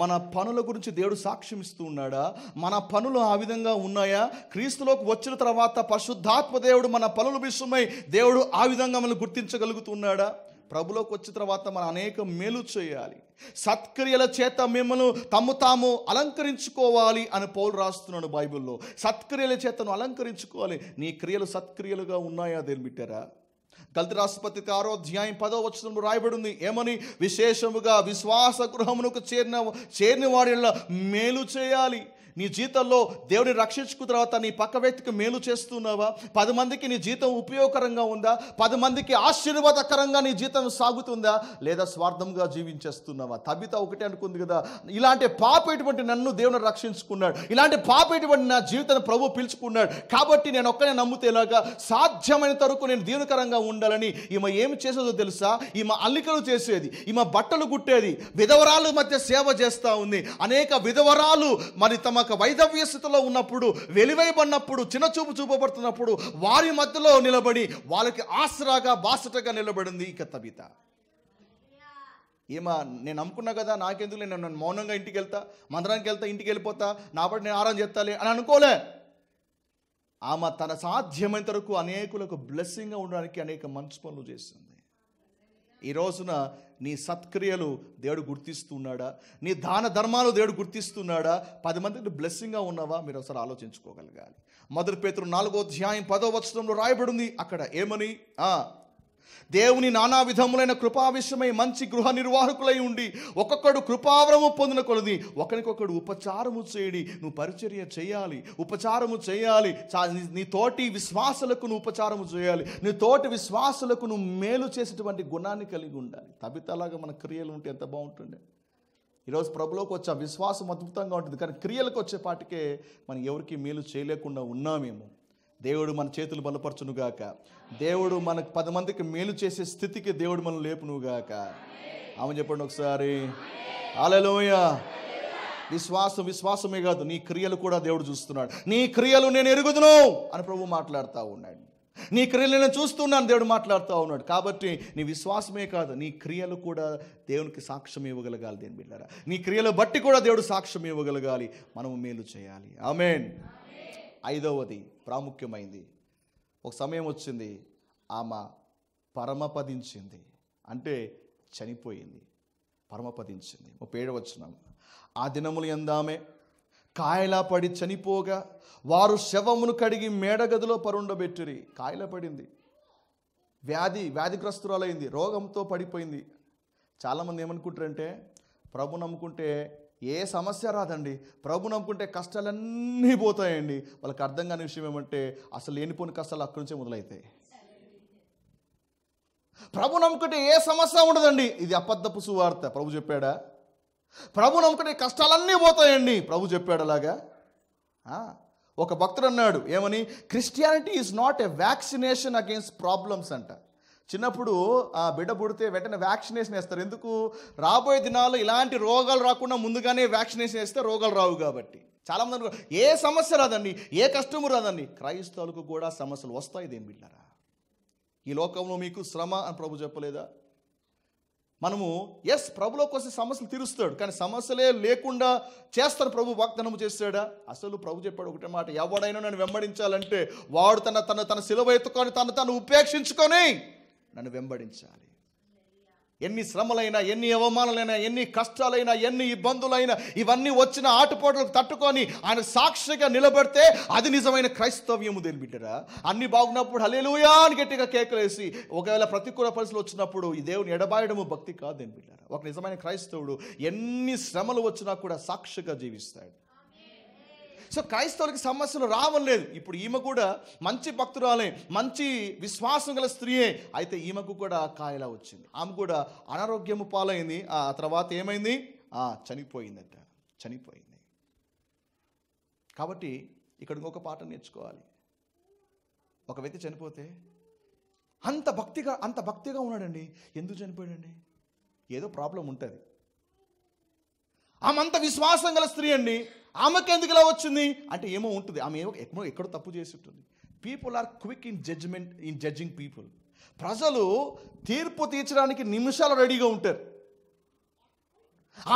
మన పనుల గురించి దేవుడు సాక్ష్యం ఇస్తూ ఉన్నాడా మన పనులు ఆ విధంగా ఉన్నాయా క్రీస్తులోకి వచ్చిన తర్వాత పరిశుద్ధాత్మ దేవుడు మన పనుల విషయమై దేవుడు ఆ విధంగా మనం గుర్తించగలుగుతున్నాడా ప్రభులోకి వచ్చిన తర్వాత మనం అనేక మేలు చేయాలి సత్క్రియల చేత మిమ్మల్ని తమ్ము తాము అలంకరించుకోవాలి అని పౌలు రాస్తున్నాడు బైబిల్లో సత్క్రియల చేతను అలంకరించుకోవాలి నీ క్రియలు సత్క్రియలుగా ఉన్నాయా దేని బిట్టారా గల్తి రాష్ట్రపతి ఆరో అధ్యాయం పదో రాయబడి రాయబడింది ఏమని విశేషముగా విశ్వాస గృహమునకు చేరిన చేరిన వారి మేలు చేయాలి నీ జీతంలో దేవుని రక్షించుకున్న తర్వాత నీ పక్క వ్యక్తికి మేలు చేస్తున్నావా పది మందికి నీ జీతం ఉపయోగకరంగా ఉందా పది మందికి ఆశీర్వాదకరంగా నీ జీతం సాగుతుందా లేదా స్వార్థంగా జీవించేస్తున్నావా తబిత ఒకటే అనుకుంది కదా ఇలాంటి పాప ఇటువంటి నన్ను దేవుని రక్షించుకున్నాడు ఇలాంటి పాప ఇటువంటి నా జీవితాన్ని ప్రభు పిలుచుకున్నాడు కాబట్టి నేను ఒక్కనే నమ్ముతేలాగా సాధ్యమైనంత వరకు నేను దీనకరంగా ఉండాలని ఈమె ఏమి చేసేదో తెలుసా ఈమె అల్లికలు చేసేది ఈమె బట్టలు కుట్టేది విధవరాలు మధ్య సేవ చేస్తూ ఉంది అనేక విధవరాలు మరి తమ ఒక వైధవ్య స్థితిలో ఉన్నప్పుడు వెలివైబడినప్పుడు చిన్నచూపు చూపబడుతున్నప్పుడు వారి మధ్యలో నిలబడి వాళ్ళకి ఆసరాగా బాసటగా నిలబడింది ఇక తబిత ఏమా నేను అనుకున్నా కదా నాకెందుకు నేను నన్ను మౌనంగా ఇంటికి వెళ్తా మందరానికి వెళ్తా ఇంటికి వెళ్ళిపోతా నా పాటు నేను ఆరాధన చేస్తాలే అని అనుకోలే ఆమె తన సాధ్యమైనంత వరకు అనేకులకు బ్లెస్సింగ్గా ఉండడానికి అనేక మంచి పనులు చేసింది ఈ రోజున నీ సత్క్రియలు దేవుడు గుర్తిస్తున్నాడా నీ దాన ధర్మాలు దేవుడు గుర్తిస్తున్నాడా పది మందికి బ్లెస్సింగ్గా ఉన్నావా మీరు ఒకసారి ఆలోచించుకోగలగాలి మొదటి పేతురు నాలుగో అధ్యాయం పదో వచనంలో రాయబడింది అక్కడ ఏమని దేవుని నానా విధములైన కృపావిషయమై మంచి గృహ నిర్వాహకులై ఉండి ఒక్కొక్కడు కృపావరము పొందిన కొలది ఒకరికొకడు ఉపచారము చేయడి నువ్వు పరిచర్య చేయాలి ఉపచారము చేయాలి నీ తోటి విశ్వాసులకు నువ్వు ఉపచారము చేయాలి నీ తోటి విశ్వాసులకు నువ్వు మేలు చేసేటువంటి గుణాన్ని కలిగి ఉండాలి తబితలాగా మన క్రియలు ఉంటే ఎంత బాగుంటుండే ఈరోజు ప్రభులోకి వచ్చే విశ్వాసం అద్భుతంగా ఉంటుంది కానీ క్రియలకు వచ్చే పాటికే మనం ఎవరికి మేలు చేయలేకుండా ఉన్నామేమో దేవుడు మన చేతులు బలపరచునుగాక దేవుడు మనకు పది మందికి మేలు చేసే స్థితికి దేవుడు మనం లేపునుగాక ఆమె చెప్పండి ఒకసారి అలలోయ విశ్వాసం విశ్వాసమే కాదు నీ క్రియలు కూడా దేవుడు చూస్తున్నాడు నీ క్రియలు నేను ఎరుగుదును అని ప్రభు మాట్లాడుతూ ఉన్నాడు నీ క్రియలు నేను చూస్తున్నాను దేవుడు మాట్లాడుతూ ఉన్నాడు కాబట్టి నీ విశ్వాసమే కాదు నీ క్రియలు కూడా దేవునికి సాక్ష్యం ఇవ్వగలగాలి దేని బిడ్డారా నీ క్రియలు బట్టి కూడా దేవుడు సాక్ష్యం ఇవ్వగలగాలి మనము మేలు చేయాలి ఆమెన్ ఐదవది ప్రాముఖ్యమైంది ఒక సమయం వచ్చింది ఆమె పరమపదించింది అంటే చనిపోయింది పరమపదించింది ఒక పేడ వచ్చిన ఆ దినములు ఎందామే కాయలా పడి చనిపోగా వారు శవమును కడిగి మేడగదిలో పరుండబెట్టిరి కాయలా పడింది వ్యాధి వ్యాధిగ్రస్తురాలైంది రోగంతో పడిపోయింది చాలామంది ఏమనుకుంటారంటే ప్రభు నమ్ముకుంటే ఏ సమస్య రాదండి ప్రభు నమ్ముకుంటే కష్టాలన్నీ పోతాయండి వాళ్ళకి అర్థం కాని విషయం ఏమంటే అసలు లేనిపోని కష్టాలు అక్కడి నుంచే మొదలవుతాయి ప్రభు నమ్ముకుంటే ఏ సమస్య ఉండదండి ఇది అబద్ధపు సువార్త ప్రభు చెప్పాడా ప్రభు నమ్ముకుంటే కష్టాలన్నీ పోతాయండి ప్రభు చెప్పాడు అలాగా ఒక భక్తుడు అన్నాడు ఏమని Christianity is not a vaccination against problems అంట చిన్నప్పుడు ఆ బిడ్డ పుడితే వెంటనే వ్యాక్సినేషన్ వేస్తారు ఎందుకు రాబోయే దినాల్లో ఇలాంటి రోగాలు రాకుండా ముందుగానే వ్యాక్సినేషన్ వేస్తే రోగాలు రావు కాబట్టి చాలామంది ఏ సమస్య రాదండి ఏ కష్టము రాదండి క్రైస్తవులకు కూడా సమస్యలు వస్తాయి దేని బిడ్డారా ఈ లోకంలో మీకు శ్రమ అని ప్రభు చెప్పలేదా మనము ఎస్ ప్రభులో కోసం సమస్యలు తీరుస్తాడు కానీ సమస్యలే లేకుండా చేస్తారు ప్రభు వాగ్దానం చేస్తాడా అసలు ప్రభు చెప్పాడు ఒకటే మాట ఎవడైనా నన్ను వెంబడించాలంటే వాడు తన తన తన సిలువ ఎత్తుకొని తను తను ఉపేక్షించుకొని నన్ను వెంబడించాలి ఎన్ని శ్రమలైనా ఎన్ని అవమానాలైనా ఎన్ని కష్టాలైనా ఎన్ని ఇబ్బందులైనా ఇవన్నీ వచ్చిన ఆటపోటలకు తట్టుకొని ఆయన సాక్షిగా నిలబడితే అది నిజమైన క్రైస్తవ్యము తెలిపిట్టరా అన్ని బాగున్నప్పుడు హలేలుయా అని గట్టిగా కేకలేసి ఒకవేళ ప్రతికూల పరిస్థితులు వచ్చినప్పుడు ఈ దేవుని ఎడబాయడము భక్తి కాదు తెలిపిట్టారా ఒక నిజమైన క్రైస్తవుడు ఎన్ని శ్రమలు వచ్చినా కూడా సాక్షిగా జీవిస్తాడు సో క్రైస్తవులకి సమస్యలు రావడం లేదు ఇప్పుడు ఈమె కూడా మంచి భక్తురాలే మంచి విశ్వాసం గల స్త్రీయే అయితే ఈమెకు కూడా కాయలా వచ్చింది ఆమె కూడా అనారోగ్యము పాలైంది ఆ తర్వాత ఏమైంది చనిపోయిందట చనిపోయింది కాబట్టి ఇక్కడ ఇంకొక పాట నేర్చుకోవాలి ఒక వ్యక్తి చనిపోతే అంత భక్తిగా అంత భక్తిగా ఉన్నాడండి ఎందుకు చనిపోయాడండి ఏదో ప్రాబ్లం ఉంటుంది ఆమె అంత విశ్వాసం గల స్త్రీ అండి ఎందుకు ఇలా వచ్చింది అంటే ఏమో ఉంటుంది ఆమె ఏమో ఎక్కడో ఎక్కడో తప్పు చేసి ఉంటుంది people are quick in judgement in judging people ప్రజలు తీర్పు తీర్చడానికి నిమిషాలు రెడీగా ఉంటారు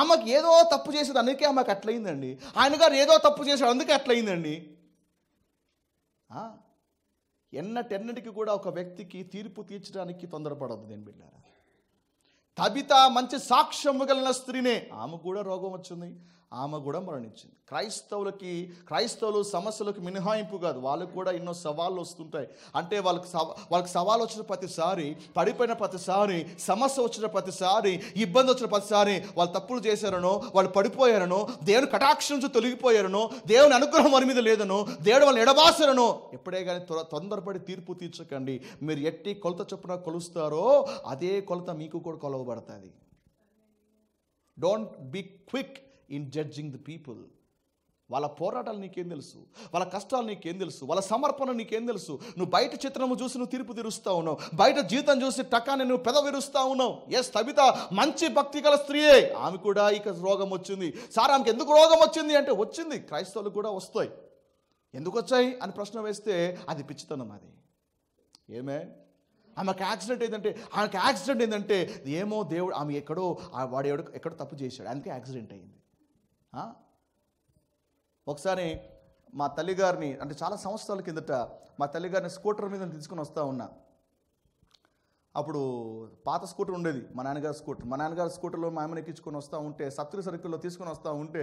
ఆమెకు ఏదో తప్పు చేసేది అందుకే ఆమెకు అట్లయిందండి ఆయన గారు ఏదో తప్పు చేశాడు అందుకే అట్లయిందండి ఎన్నటెన్నటికి కూడా ఒక వ్యక్తికి తీర్పు తీర్చడానికి తొందరపడదు నేను బిడ్డారా తబిత మంచి సాక్ష్యము కలిగిన స్త్రీనే ఆమెకు కూడా రోగం వచ్చింది ఆమె కూడా మరణించింది క్రైస్తవులకి క్రైస్తవులు సమస్యలకు మినహాయింపు కాదు వాళ్ళకు కూడా ఎన్నో సవాళ్ళు వస్తుంటాయి అంటే వాళ్ళకి సవా వాళ్ళకి సవాల్ వచ్చిన ప్రతిసారి పడిపోయిన ప్రతిసారి సమస్య వచ్చిన ప్రతిసారి ఇబ్బంది వచ్చిన ప్రతిసారి వాళ్ళు తప్పులు చేశారనో వాళ్ళు పడిపోయారనో దేవుని కటాక్ష నుంచి తొలగిపోయారనో దేవుని అనుగ్రహం వారి మీద లేదనో దేవుడు వాళ్ళని ఎడబాసరనో ఎప్పుడే కానీ త్వర తొందరపడి తీర్పు తీర్చకండి మీరు ఎట్టి కొలత చొప్పున కొలుస్తారో అదే కొలత మీకు కూడా కొలవబడుతుంది don't be quick in judging the people వాళ్ళ పోరాటాలు నీకేం తెలుసు వాళ్ళ కష్టాలు నీకేం తెలుసు వాళ్ళ సమర్పణ నీకేం తెలుసు నువ్వు బయట చిత్రము చూసి నువ్వు తీర్పు తీరుస్తూ ఉన్నావు బయట జీతం చూసి టకాన్ని నువ్వు పెదవిరుస్తూ ఉన్నావు ఏ స్థబిత మంచి భక్తి గల స్త్రీయే ఆమె కూడా ఇక రోగం వచ్చింది సార్ ఆమెకి ఎందుకు రోగం వచ్చింది అంటే వచ్చింది క్రైస్తవులు కూడా వస్తాయి ఎందుకు వచ్చాయి అని ప్రశ్న వేస్తే అది పిచ్చితనం అది ఏమే ఆమెకు యాక్సిడెంట్ ఏంటంటే ఆమెకు యాక్సిడెంట్ ఏంటంటే ఏమో దేవుడు ఆమె ఎక్కడో వాడు ఎక్కడో తప్పు చేశాడు అందుకే యాక్సిడెంట్ అయింది ఒకసారి మా తల్లిగారిని అంటే చాలా సంవత్సరాల కిందట మా తల్లిగారిని స్కూటర్ మీద తీసుకుని వస్తూ ఉన్నా అప్పుడు పాత స్కూటర్ ఉండేది మా నాన్నగారి స్కూటర్ మా నాన్నగారి స్కూటర్లో మా అమ్మని ఎక్కించుకొని వస్తూ ఉంటే సత్తురి సరుకుల్లో తీసుకొని వస్తూ ఉంటే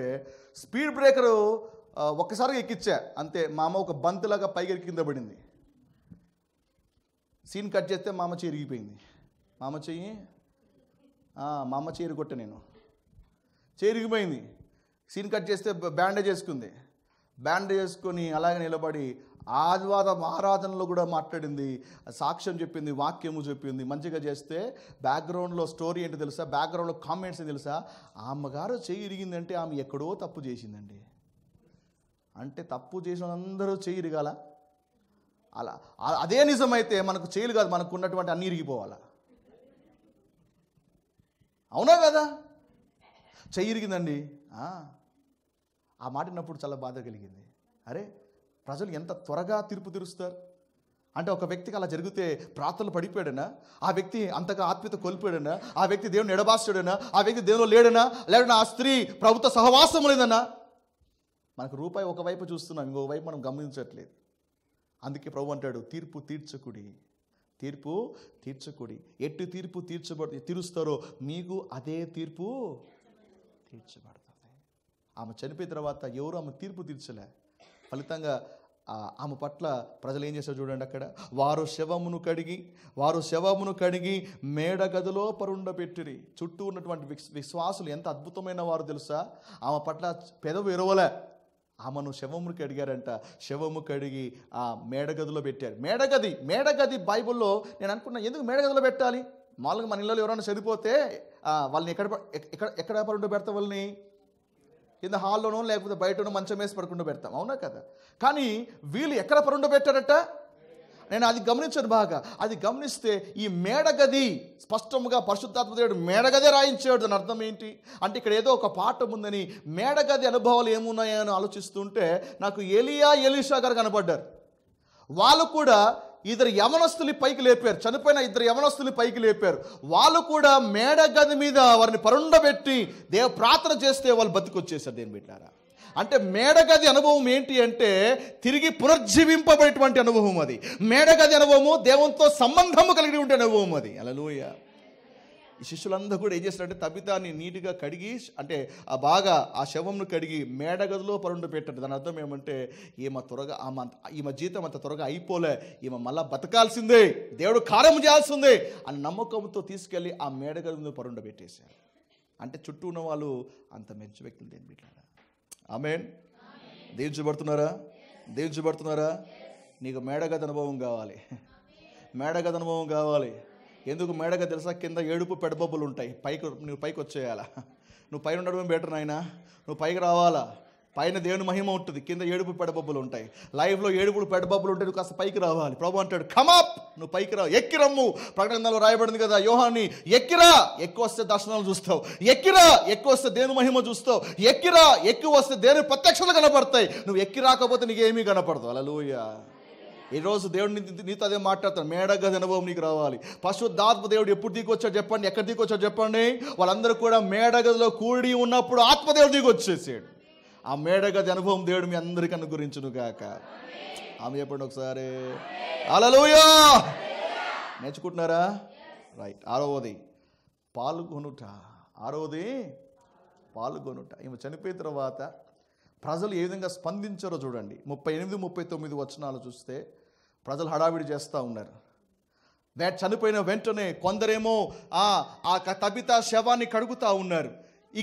స్పీడ్ బ్రేకరు ఒక్కసారి ఎక్కించా అంతే మా అమ్మ ఒక బంతిలాగా పైకి కింద పడింది సీన్ కట్ చేస్తే మా అమ్మ చేరిగిపోయింది మా అమ్మ చెయ్యి మా అమ్మ చేరు నేను చేరిగిపోయింది సీన్ కట్ చేస్తే బ్యాండేజ్ వేసుకుంది బ్యాండేజ్ వేసుకొని అలాగే నిలబడి ఆదివాద ఆరాధనలో కూడా మాట్లాడింది సాక్ష్యం చెప్పింది వాక్యము చెప్పింది మంచిగా చేస్తే బ్యాక్గ్రౌండ్లో స్టోరీ ఏంటి తెలుసా బ్యాక్గ్రౌండ్లో కామెంట్స్ తెలుసా అమ్మగారు చేయి ఇరిగిందంటే ఆమె ఎక్కడో తప్పు చేసిందండి అంటే తప్పు చేసిన అందరూ చేయి ఇరగాల అలా అదే నిజమైతే మనకు చేయలు కాదు మనకు ఉన్నటువంటి అన్నీ ఇరిగిపోవాలా అవునా కదా చెయ్యి ఇరిగిందండి ఆ మాట విన్నప్పుడు చాలా బాధ కలిగింది అరే ప్రజలు ఎంత త్వరగా తీర్పు తీరుస్తారు అంటే ఒక వ్యక్తికి అలా జరిగితే ప్రార్థనలు పడిపోయాడనా ఆ వ్యక్తి అంతగా ఆత్మీయత కోల్పోయాడనా ఆ వ్యక్తి దేవుని ఎడబాస్తాడనా ఆ వ్యక్తి దేవుడు లేడనా లేడనా ఆ స్త్రీ ప్రభుత్వ సహవాసం లేదన్నా మనకు రూపాయి ఒకవైపు చూస్తున్నాం ఇంకో వైపు మనం గమనించట్లేదు అందుకే ప్రభు అంటాడు తీర్పు తీర్చకుడి తీర్పు తీర్చకుడి ఎట్టి తీర్పు తీర్చబడి తీరుస్తారో మీకు అదే తీర్పు తీర్చబడు ఆమె చనిపోయిన తర్వాత ఎవరు ఆమె తీర్పు తీర్చలే ఫలితంగా ఆమె పట్ల ప్రజలు ఏం చేశారు చూడండి అక్కడ వారు శవమును కడిగి వారు శవమును కడిగి మేడగదిలో పరుండబెట్టిరి చుట్టూ ఉన్నటువంటి విశ్వాసులు ఎంత అద్భుతమైన వారు తెలుసా ఆమె పట్ల పెదవు ఎరవలే ఆమెను శవమును కడిగారంట శవము కడిగి ఆ మేడగదిలో పెట్టారు మేడగది మేడగది బైబిల్లో నేను అనుకున్నా ఎందుకు మేడగదిలో పెట్టాలి మామూలుగా మన ఇళ్ళలో ఎవరైనా చనిపోతే వాళ్ళని ఎక్కడ ఎక్కడ ఎక్కడ పరుండు పెడతా వాళ్ళని కింద హాల్లోనో లేకపోతే బయటనో మంచం వేసి పడుకుండా పెడతాం అవునా కదా కానీ వీళ్ళు ఎక్కడ పరుండు పెట్టారట నేను అది గమనించను బాగా అది గమనిస్తే ఈ మేడగది స్పష్టంగా దేవుడు మేడగదే రాయించాడు దాని అర్థం ఏంటి అంటే ఇక్కడ ఏదో ఒక పాఠం ఉందని మేడగది అనుభవాలు ఏమున్నాయని ఆలోచిస్తుంటే నాకు ఎలియా ఎలీషా గారు కనపడ్డారు వాళ్ళు కూడా ఇద్దరు యమనస్తుని పైకి లేపారు చనిపోయిన ఇద్దరు యమనస్తుని పైకి లేపారు వాళ్ళు కూడా మేడ గది మీద వారిని పరుండబెట్టి దేవ ప్రార్థన చేస్తే వాళ్ళు బతికొచ్చేసారు దేని బిడ్డారా అంటే మేడగది అనుభవం ఏంటి అంటే తిరిగి పునర్జీవింపబడేటువంటి అనుభవం అది మేడగది అనుభవము దేవునితో సంబంధము కలిగి ఉండే అనుభవం అది అలలోయ ఈ శిష్యులందరూ కూడా ఏం చేస్తారంటే తబితాన్ని నీట్గా కడిగి అంటే ఆ బాగా ఆ శవంను కడిగి మేడగదిలో పరుండు పెట్టారు దాని అర్థం ఏమంటే ఈమె త్వరగా ఆమె ఈమె జీతం అంత త్వరగా అయిపోలే ఈమె మళ్ళా బతకాల్సిందే దేవుడు కారం చేయాల్సిందే అని నమ్మకంతో తీసుకెళ్ళి ఆ మేడగదిలో పరుండు పెట్టేశారు అంటే చుట్టూ ఉన్న వాళ్ళు అంత మంచి వ్యక్తులు దేని బిడ్డారా ఆమెన్ దేవించబడుతున్నారా దేవించబడుతున్నారా నీకు మేడగది అనుభవం కావాలి మేడగది అనుభవం కావాలి ఎందుకు మేడగా తెలుసా కింద ఏడుపు పెడబొబ్బలు ఉంటాయి పైకి నువ్వు పైకి వచ్చేయాలా నువ్వు పైన ఉండడమే బెటర్ నాయనా నువ్వు పైకి రావాలా పైన దేవుని మహిమ ఉంటుంది కింద ఏడుపు పెడబొబ్బలు ఉంటాయి లైఫ్లో ఏడుపులు పెడబబ్బులు ఉంటే నువ్వు కాస్త పైకి రావాలి ప్రభు అంటాడు కమాప్ నువ్వు పైకి రావు ఎక్కి రమ్ము ప్రకటనలో రాయబడింది కదా యోహాన్ని ఎక్కిరా ఎక్కువ వస్తే దర్శనాలు చూస్తావు ఎక్కిరా ఎక్కువ వస్తే దేవుని మహిమ చూస్తావు ఎక్కిరా ఎక్కువ వస్తే దేవుని ప్రత్యక్షలు కనపడతాయి నువ్వు ఎక్కి రాకపోతే నీకేమీ కనపడదు అలా ఈరోజు దేవుడిని నీతో అదే మాట్లాడతాను మేడగది అనుభవం నీకు రావాలి పశుద్ధాత్మ దేవుడు ఎప్పుడు దిగొచ్చాడు చెప్పండి ఎక్కడ దిగొచ్చాడు చెప్పండి వాళ్ళందరూ కూడా మేడగదిలో కూడి ఉన్నప్పుడు ఆత్మదేవుడు దిగొచ్చేసాడు ఆ మేడగది అనుభవం దేవుడు మీ అందరికీ అనుగురించును కాక ఆమె చెప్పండి ఒకసారి అలలోయా నేర్చుకుంటున్నారా రైట్ ఆరవది పాల్గొనుట ఆరవది పాల్గొనుట ఈమె చనిపోయిన తర్వాత ప్రజలు ఏ విధంగా స్పందించారో చూడండి ముప్పై ఎనిమిది ముప్పై తొమ్మిది వచనాలు చూస్తే ప్రజలు హడావిడి చేస్తూ ఉన్నారు దాట్ చనిపోయిన వెంటనే కొందరేమో ఆ ఆ తబితా శవాన్ని కడుగుతూ ఉన్నారు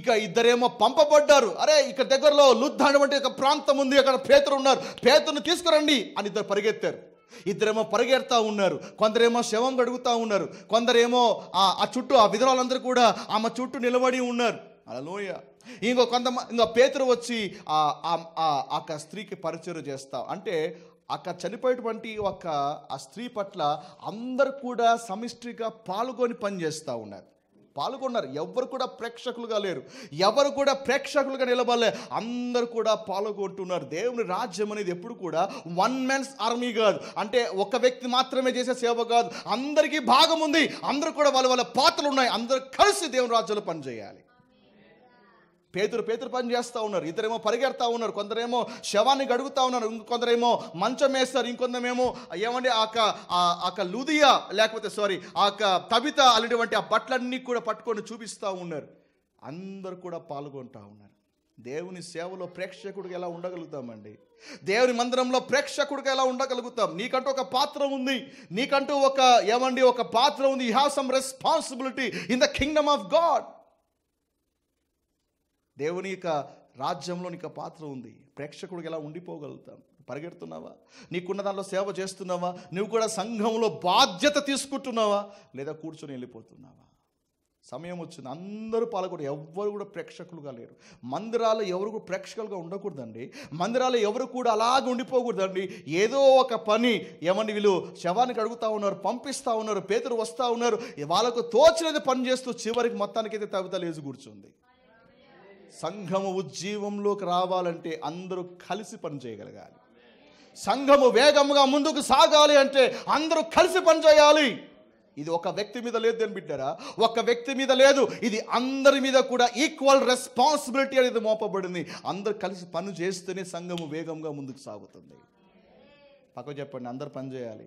ఇక ఇద్దరేమో పంపబడ్డారు అరే ఇక్కడ దగ్గరలో లుద్ధ అనేటువంటి ఒక ప్రాంతం ఉంది అక్కడ పేతురు ఉన్నారు పేతురును తీసుకురండి అని ఇద్దరు పరిగెత్తారు ఇద్దరేమో పరిగెడతా ఉన్నారు కొందరేమో శవం కడుగుతూ ఉన్నారు కొందరేమో ఆ చుట్టూ ఆ విధురాలందరూ కూడా ఆమె చుట్టూ నిలబడి ఉన్నారు లోయ ఇంకో కొంత ఇంకో పేతురు వచ్చి ఆ స్త్రీకి పరిచయం చేస్తావు అంటే అక్కడ చనిపోయేటువంటి ఒక ఆ స్త్రీ పట్ల అందరు కూడా సమిష్టిగా పాల్గొని పనిచేస్తూ ఉన్నారు పాల్గొన్నారు ఎవరు కూడా ప్రేక్షకులుగా లేరు ఎవరు కూడా ప్రేక్షకులుగా నిలబడలే అందరు కూడా పాల్గొంటున్నారు దేవుని రాజ్యం అనేది ఎప్పుడు కూడా వన్ మ్యాన్స్ ఆర్మీ కాదు అంటే ఒక వ్యక్తి మాత్రమే చేసే సేవ కాదు అందరికీ భాగం ఉంది అందరు కూడా వాళ్ళ వాళ్ళ పాత్రలు ఉన్నాయి అందరూ కలిసి దేవుని రాజ్యంలో పనిచేయాలి పేతురు పేతురు పని చేస్తూ ఉన్నారు ఇద్దరేమో పరిగెడతా ఉన్నారు కొందరేమో శవాన్ని గడుగుతూ ఉన్నారు ఇంకొందరేమో మంచం వేస్తారు ఇంకొందరేమో ఏమంటే ఆక ఆక లూదియా లేకపోతే సారీ ఆక తబిత అలాంటివంటి ఆ బట్టలన్నీ కూడా పట్టుకొని చూపిస్తూ ఉన్నారు అందరు కూడా పాల్గొంటూ ఉన్నారు దేవుని సేవలో ప్రేక్షకుడికి ఎలా ఉండగలుగుతామండి దేవుని మందిరంలో ప్రేక్షకుడికి ఎలా ఉండగలుగుతాం నీకంటూ ఒక పాత్ర ఉంది నీకంటూ ఒక ఏమండి ఒక పాత్ర ఉంది you have some responsibility in the kingdom of God దేవుని యొక్క రాజ్యంలో నీకు పాత్ర ఉంది ప్రేక్షకుడికి ఎలా ఉండిపోగలుగుతాం పరిగెడుతున్నావా నీకున్న దానిలో సేవ చేస్తున్నావా నువ్వు కూడా సంఘంలో బాధ్యత తీసుకుంటున్నావా లేదా కూర్చొని వెళ్ళిపోతున్నావా సమయం వచ్చింది అందరూ పాల్గొని ఎవ్వరు కూడా ప్రేక్షకులుగా లేరు మందిరాలు ఎవరు కూడా ప్రేక్షకులుగా ఉండకూడదండి మందిరాలు ఎవరు కూడా అలాగ ఉండిపోకూడదండి ఏదో ఒక పని ఏమని వీళ్ళు శవానికి అడుగుతూ ఉన్నారు పంపిస్తూ ఉన్నారు పేదలు వస్తూ ఉన్నారు వాళ్ళకు తోచినది పని చేస్తూ చివరికి మొత్తానికైతే తవిత లేచి కూర్చుంది సంఘము ఉజ్జీవంలోకి రావాలంటే అందరూ కలిసి పనిచేయగలగాలి సంఘము వేగముగా ముందుకు సాగాలి అంటే అందరూ కలిసి పనిచేయాలి ఇది ఒక వ్యక్తి మీద లేదు అని బిడ్డారా ఒక వ్యక్తి మీద లేదు ఇది అందరి మీద కూడా ఈక్వల్ రెస్పాన్సిబిలిటీ అనేది మోపబడింది అందరు కలిసి పని చేస్తేనే సంఘము వేగంగా ముందుకు సాగుతుంది పక్క చెప్పండి అందరు పని చేయాలి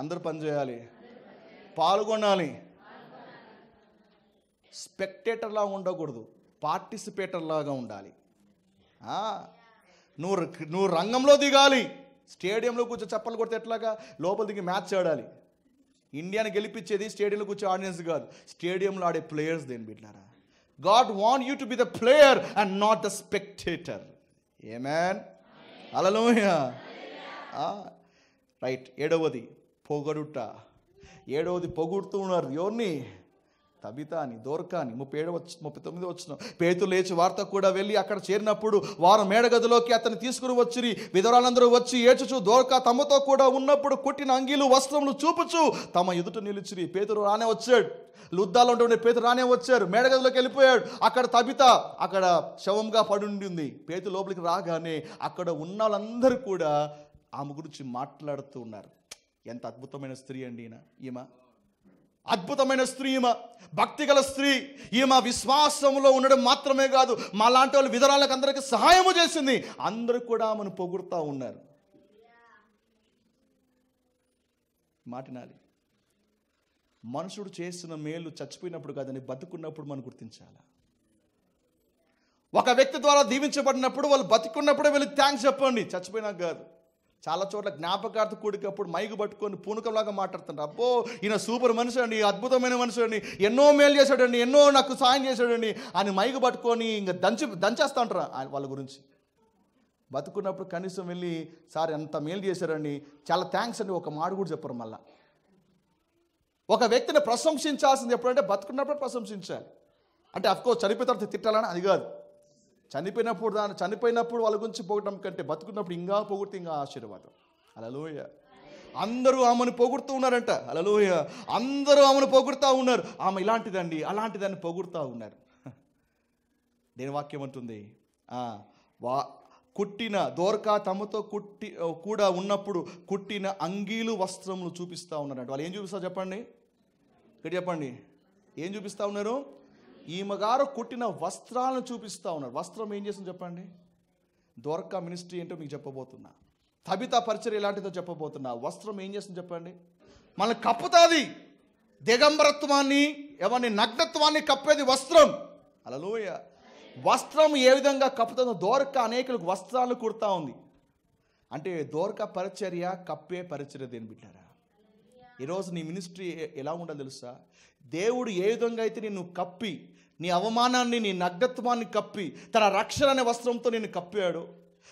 అందరు పని చేయాలి పాల్గొనాలి స్పెక్టేటర్లా ఉండకూడదు పార్టిసిపేటర్ లాగా ఉండాలి నువ్వు నువ్వు రంగంలో దిగాలి స్టేడియంలో కూర్చో చప్పలు కొడితే ఎట్లాగా లోపల దిగి మ్యాచ్ ఆడాలి ఇండియాని గెలిపించేది స్టేడియంలో కూర్చో ఆడియన్స్ కాదు స్టేడియంలో ఆడే ప్లేయర్స్ దేని బిడ్డారా God want you to be the player and not the spectator man అలలో రైట్ ఏడవది పొగడుట ఏడవది పొగుడుతూ ఉన్నారు ఎవరిని తబిత అని దోర్క అని ముప్పై ఏడు వచ్చి ముప్పై తొమ్మిది వచ్చిన పేతు లేచి వార్త కూడా వెళ్ళి అక్కడ చేరినప్పుడు వారు మేడగదిలోకి అతన్ని తీసుకుని వచ్చి విధవరాలందరూ వచ్చి ఏడ్చుచు దోర్క తమతో కూడా ఉన్నప్పుడు కుట్టిన అంగీలు వస్త్రములు చూపుచు తమ ఎదుట నిలిచిరి పేతురు రానే వచ్చాడు లుద్దాలో ఉండే పేతురు రానే వచ్చారు మేడగదిలోకి వెళ్ళిపోయాడు అక్కడ తబిత అక్కడ శవంగా పడుండింది పేతు లోపలికి రాగానే అక్కడ ఉన్న వాళ్ళందరూ కూడా ఆమె గురించి మాట్లాడుతూ ఉన్నారు ఎంత అద్భుతమైన స్త్రీ అండి ఈయన ఈమె అద్భుతమైన స్త్రీ ఈమె భక్తి గల స్త్రీ ఈమె విశ్వాసంలో ఉండడం మాత్రమే కాదు మా లాంటి వాళ్ళు విధరాలకు అందరికీ సహాయము చేసింది అందరూ కూడా ఆమెను పొగుడుతూ ఉన్నారు మాటినాలి మనుషుడు చేసిన మేలు చచ్చిపోయినప్పుడు కాదని బతుకున్నప్పుడు మనం గుర్తించాలా ఒక వ్యక్తి ద్వారా దీవించబడినప్పుడు వాళ్ళు బతుకున్నప్పుడే వెళ్ళి థ్యాంక్స్ చెప్పండి చచ్చిపోయినాక కాదు చాలా చోట్ల జ్ఞాపకార్థ కూడికప్పుడు మైకు పట్టుకొని పూనకంలాగా మాట్లాడుతుంటారు అబ్బో ఈయన సూపర్ మనిషి అండి అద్భుతమైన మనిషి అండి ఎన్నో మేలు చేశాడండి ఎన్నో నాకు సాయం చేశాడండి అని మైకు పట్టుకొని ఇంకా దంచి దంచేస్తా ఉంటారు వాళ్ళ గురించి బతుకున్నప్పుడు కనీసం వెళ్ళి సార్ ఎంత మేలు చేశారండి చాలా థ్యాంక్స్ అండి ఒక మాట కూడా చెప్పరు మళ్ళా ఒక వ్యక్తిని ప్రశంసించాల్సింది ఎప్పుడంటే బతుకున్నప్పుడు ప్రశంసించాలి అంటే అఫ్కోర్స్ చనిపోయిన తర్వాత తిట్టాలని అది కాదు చనిపోయినప్పుడు దాని చనిపోయినప్పుడు వాళ్ళ గురించి పొగటం కంటే బతుకున్నప్పుడు ఇంకా పోగొడితే ఇంకా ఆశీర్వాదం అలలోయ అందరూ ఆమెను పోగొడుతూ ఉన్నారంట అలలోయ అందరూ ఆమెను పోగొడుతూ ఉన్నారు ఆమె ఇలాంటిదండి అలాంటిదని పోగొడుతూ ఉన్నారు నేను వాక్యం అంటుంది వా కుట్టిన దోర్కా తమతో కుట్టి కూడా ఉన్నప్పుడు కుట్టిన అంగీలు వస్త్రములు చూపిస్తూ ఉన్నారంట వాళ్ళు ఏం చూపిస్తారు చెప్పండి ఇక్కడ చెప్పండి ఏం చూపిస్తూ ఉన్నారు ఈమెగారు కొట్టిన వస్త్రాలను చూపిస్తూ ఉన్నారు వస్త్రం ఏం చేసింది చెప్పండి దొరక మినిస్ట్రీ ఏంటో మీకు చెప్పబోతున్నా తబితా పరిచర్ ఎలాంటిదో చెప్పబోతున్నా వస్త్రం ఏం చేసింది చెప్పండి మనల్ని కప్పుతాది దిగంబరత్వాన్ని ఎవరిని నగ్నత్వాన్ని కప్పేది వస్త్రం అలలోయ వస్త్రం ఏ విధంగా కప్పుతుందో దోరక అనేకులకు వస్త్రాలు కుడతా ఉంది అంటే దోరక పరిచర్య కప్పే పరిచర్య దేని బిడ్డారా ఈరోజు నీ మినిస్ట్రీ ఎలా ఉండాలి తెలుసా దేవుడు ఏ విధంగా అయితే నిన్ను కప్పి నీ అవమానాన్ని నీ నగ్గత్వాన్ని కప్పి తన రక్షణ అనే వస్త్రంతో నేను కప్పాడు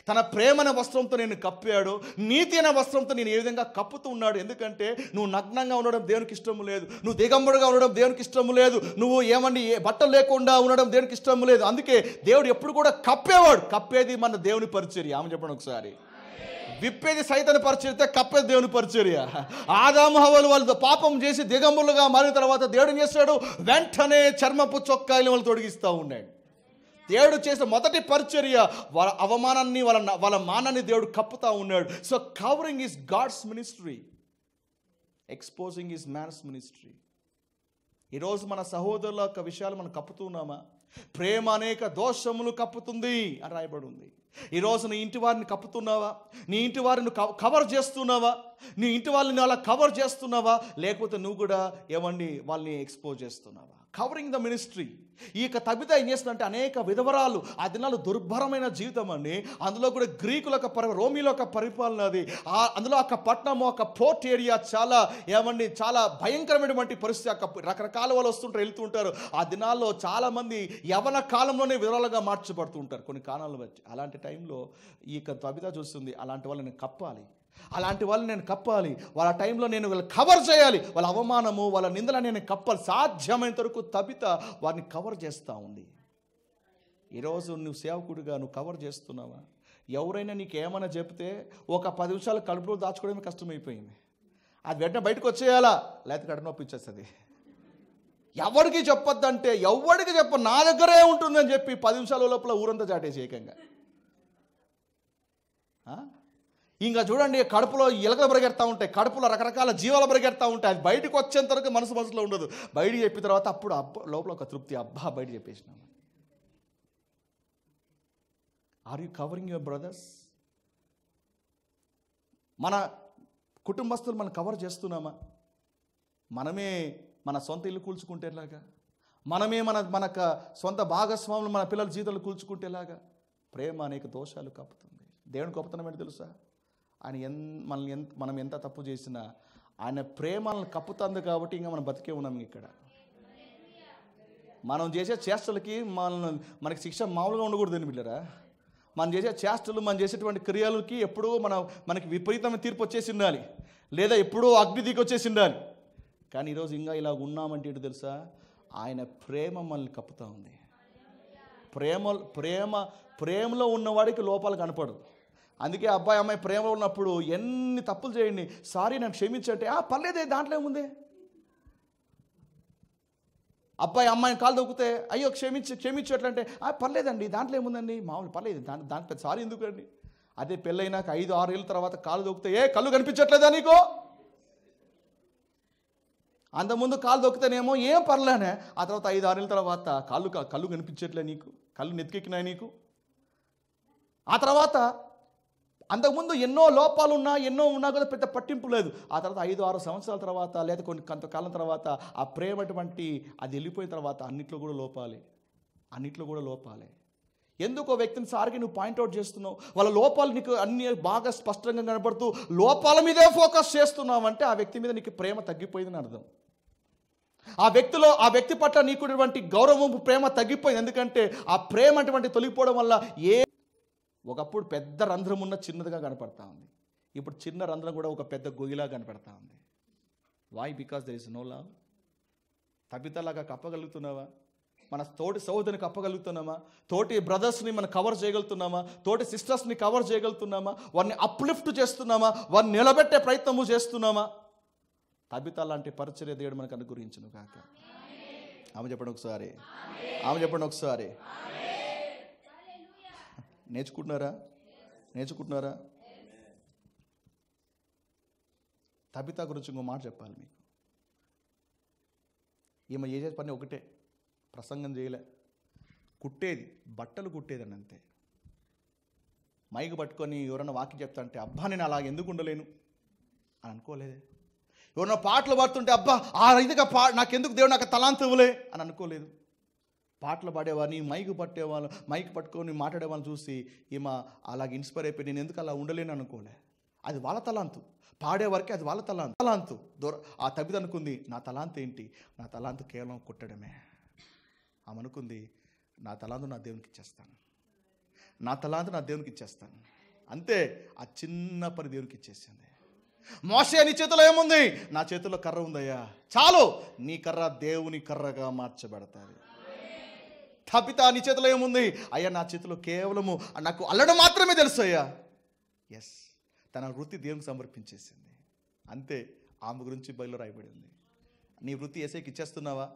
తన ప్రేమ అనే వస్త్రంతో నేను కప్పాడు నీతి అనే వస్త్రంతో నేను ఏ విధంగా కప్పుతూ ఉన్నాడు ఎందుకంటే నువ్వు నగ్నంగా ఉండడం దేవునికి ఇష్టము లేదు నువ్వు దిగంబడిగా ఉండడం దేవునికి ఇష్టము లేదు నువ్వు ఏమండి ఏ బట్టలు లేకుండా ఉండడం దేవునికి ఇష్టము లేదు అందుకే దేవుడు ఎప్పుడు కూడా కప్పేవాడు కప్పేది మన దేవుని పరిచర్య ఆమె చెప్పండి ఒకసారి విప్పేది సైతన పరిచర్తే కప్పేది దేవుని పరిచర్య ఆదాము హవలు వాళ్ళతో పాపం చేసి దిగంబులుగా మారిన తర్వాత దేవుడు చేస్తాడు వెంటనే చర్మపు చొక్కాయలు వాళ్ళు తొడిగిస్తూ ఉన్నాడు దేవుడు చేసిన మొదటి పరిచర్య వాళ్ళ అవమానాన్ని వాళ్ళ వాళ్ళ మానాన్ని దేవుడు కప్పుతూ ఉన్నాడు so covering is God's ministry exposing is man's ministry ఈరోజు మన సహోదరుల యొక్క విషయాలు మనం కప్పుతున్నామా ప్రేమ అనేక దోషములు కప్పుతుంది అని రాయబడి ఉంది ఈరోజు నీ ఇంటి వారిని కప్పుతున్నావా నీ ఇంటి వారిని కవర్ చేస్తున్నావా నీ ఇంటి వాళ్ళని అలా కవర్ చేస్తున్నావా లేకపోతే నువ్వు కూడా ఏమండి వాళ్ళని ఎక్స్పోజ్ చేస్తున్నావా కవరింగ్ ద మినిస్ట్రీ ఈ యొక్క తబిత ఏం చేస్తుందంటే అనేక విధవరాలు ఆ దినాలు దుర్భరమైన జీవితం అండి అందులో కూడా గ్రీకుల యొక్క పరి రోమిల యొక్క పరిపాలన అది అందులో ఒక పట్టణం ఒక పోర్ట్ ఏరియా చాలా ఏమండి చాలా భయంకరమైనటువంటి పరిస్థితి రకరకాల వాళ్ళు వస్తుంటారు వెళ్తుంటారు ఆ దినాల్లో చాలామంది యవన కాలంలోనే మార్చబడుతూ మార్చబడుతుంటారు కొన్ని కాలాలు వచ్చి అలాంటి టైంలో ఈ యొక్క తబిత చూస్తుంది అలాంటి వాళ్ళని కప్పాలి అలాంటి వాళ్ళు నేను కప్పాలి వాళ్ళ టైంలో నేను వాళ్ళు కవర్ చేయాలి వాళ్ళ అవమానము వాళ్ళ నిందల నేను కప్పాలి సాధ్యమైనంత వరకు తబిత వారిని కవర్ చేస్తూ ఉంది ఈరోజు నువ్వు సేవకుడిగా నువ్వు కవర్ చేస్తున్నావా ఎవరైనా నీకు ఏమైనా చెప్తే ఒక పది నిమిషాలు కడుపులో దాచుకోవడమే కష్టమైపోయింది అది వెంటనే బయటకు వచ్చేయాలా లేకపోతే కడ నొప్పి వచ్చేస్తుంది ఎవరికి చెప్పొద్దంటే ఎవరికి చెప్ప నా దగ్గరే ఉంటుందని చెప్పి పది నిమిషాల లోపల ఊరంతా చాటేసి ఏకంగా ఇంకా చూడండి కడుపులో ఎలకలు పరిగెడతా ఉంటాయి కడుపులో రకరకాల జీవాలు పరిగెడతా ఉంటాయి అది బయటకు వచ్చేంత వరకు మనసు మనసులో ఉండదు బయటికి చెప్పిన తర్వాత అప్పుడు అబ్బా లోపల ఒక తృప్తి అబ్బా బయట చెప్పేసినాను are you covering your brothers మన కుటుంబస్తులు మనం కవర్ చేస్తున్నామా మనమే మన సొంత ఇల్లు కూల్చుకుంటేలాగా మనమే మన మన సొంత భాగస్వాములు మన పిల్లల జీతాలు కూల్చుకుంటేలాగా ప్రేమ అనేక దోషాలు కప్పుతుంది దేవుని గొప్పతనం ఏంటి తెలుసా ఆయన ఎన్ మనల్ని ఎంత మనం ఎంత తప్పు చేసినా ఆయన ప్రేమలను కప్పుతుంది కాబట్టి ఇంకా మనం బతికే ఉన్నాం ఇక్కడ మనం చేసే చేష్టలకి మనల్ని మనకి శిక్ష మామూలుగా ఉండకూడదు అని పిల్లరా మనం చేసే చేష్టలు మనం చేసేటువంటి క్రియలకి ఎప్పుడూ మన మనకి విపరీతమైన తీర్పు వచ్చేసి ఉండాలి లేదా ఎప్పుడూ అగ్ని దిగి వచ్చేసి ఉండాలి కానీ ఈరోజు ఇంకా ఇలా ఉన్నామంటే ఏంటి తెలుసా ఆయన ప్రేమ మనల్ని కప్పుతూ ఉంది ప్రేమ ప్రేమ ప్రేమలో ఉన్నవాడికి లోపాలు కనపడదు అందుకే అబ్బాయి అమ్మాయి ప్రేమలో ఉన్నప్పుడు ఎన్ని తప్పులు చేయండి సారీ నన్ను క్షమించంటే ఆ పర్లేదే దాంట్లో ఉంది అబ్బాయి అమ్మాయిని కాలు దొక్కితే అయ్యో క్షమించి క్షమించట్లంటే ఆ పర్లేదండి దాంట్లో ఏముందండి మామూలు పర్లేదు దాని దాంట్లో సారీ ఎందుకండి అదే పెళ్ళైనాక ఐదు ఆరు ఏళ్ళ తర్వాత కాలు దొక్కితే ఏ కళ్ళు కనిపించట్లేదా నీకు అంతకుముందు కాలు దొక్కితేనేమో ఏం పర్లేనే ఆ తర్వాత ఐదు ఆరు ఏళ్ళ తర్వాత కాళ్ళు కళ్ళు కనిపించట్లే నీకు కళ్ళు నెత్తికెక్కినాయి నీకు ఆ తర్వాత అంతకుముందు ఎన్నో లోపాలు ఉన్నా ఎన్నో ఉన్నా కూడా పెద్ద పట్టింపు లేదు ఆ తర్వాత ఐదు ఆరు సంవత్సరాల తర్వాత లేదా కొన్ని కొంతకాలం తర్వాత ఆ ప్రేమ అటువంటి అది వెళ్ళిపోయిన తర్వాత అన్నిట్లో కూడా లోపాలే అన్నిట్లో కూడా లోపాలే ఎందుకు వ్యక్తిని సారికి నువ్వు పాయింట్అవుట్ చేస్తున్నావు వాళ్ళ లోపాలు నీకు అన్ని బాగా స్పష్టంగా కనబడుతూ లోపాల మీదే ఫోకస్ చేస్తున్నావంటే ఆ వ్యక్తి మీద నీకు ప్రేమ తగ్గిపోయిందని అర్థం ఆ వ్యక్తిలో ఆ వ్యక్తి పట్ల నీకు గౌరవం ప్రేమ తగ్గిపోయింది ఎందుకంటే ఆ ప్రేమ అటువంటి తొలగిపోవడం వల్ల ఏ ఒకప్పుడు పెద్ద రంధ్రం ఉన్న చిన్నదిగా కనపడతా ఉంది ఇప్పుడు చిన్న రంధ్రం కూడా ఒక పెద్ద గొయ్యిలా కనపడతా ఉంది why because there is no love తపితలాగా కప్పగలుగుతున్నావా మన తోటి సోదరిని కప్పగలుగుతున్నామా తోటి బ్రదర్స్ని మనం కవర్ చేయగలుగుతున్నామా తోటి సిస్టర్స్ని కవర్ చేయగలుగుతున్నామా వారిని అప్లిఫ్ట్ చేస్తున్నామా వారిని నిలబెట్టే ప్రయత్నము చేస్తున్నామా తబిత లాంటి పరిచర్య దేవుడు మనకు అనుగురించును కాక ఆమె చెప్పండి ఒకసారి ఆమె చెప్పండి ఒకసారి నేర్చుకుంటున్నారా నేర్చుకుంటున్నారా తబిత గురించి ఇంకో మాట చెప్పాలి మీకు ఈమె ఏ చేసే పని ఒకటే ప్రసంగం చేయలే కుట్టేది బట్టలు అని అంతే మైక్ పట్టుకొని ఎవరైనా వాకి చెప్తా అంటే అబ్బా నేను అలా ఎందుకు ఉండలేను అని అనుకోలేదే ఎవరైనా పాటలు పాడుతుంటే అబ్బా ఆ రైతుగా పా నాకెందుకు దేవుడు నాకు తలాంత ఇవ్వలే అని అనుకోలేదు పాటలు పాడేవాడిని మైక్ పట్టేవాళ్ళు మైక్ పట్టుకొని మాట్లాడేవాళ్ళని చూసి ఈమె అలాగ ఇన్స్పైర్ అయిపోయి నేను ఎందుకు అలా ఉండలేను అనుకోలే అది వాళ్ళ తలాంతు పాడేవారికి అది వాళ్ళ తలాంతు తలాంతు దూర ఆ తబిది అనుకుంది నా తలాంతు ఏంటి నా తలాంతు కేవలం కొట్టడమే ఆమె అనుకుంది నా తలాంతు నా దేవునికి ఇచ్చేస్తాను నా తలాంతు నా దేవునికి ఇచ్చేస్తాను అంతే ఆ చిన్న పని దేవునికి ఇచ్చేసింది మోసే నీ చేతిలో ఏముంది నా చేతిలో కర్ర ఉందయ్యా చాలు నీ కర్ర దేవుని కర్రగా మార్చబడతాది తప్పిత నీ చేతిలో ఏముంది అయ్యా నా చేతిలో కేవలము నాకు అల్లడం మాత్రమే తెలుసు అయ్యా ఎస్ తన వృత్తి దేవునికి సమర్పించేసింది అంతే ఆమె గురించి బయలు రాయబడింది నీ వృత్తి ఎసేకి ఇచ్చేస్తున్నావా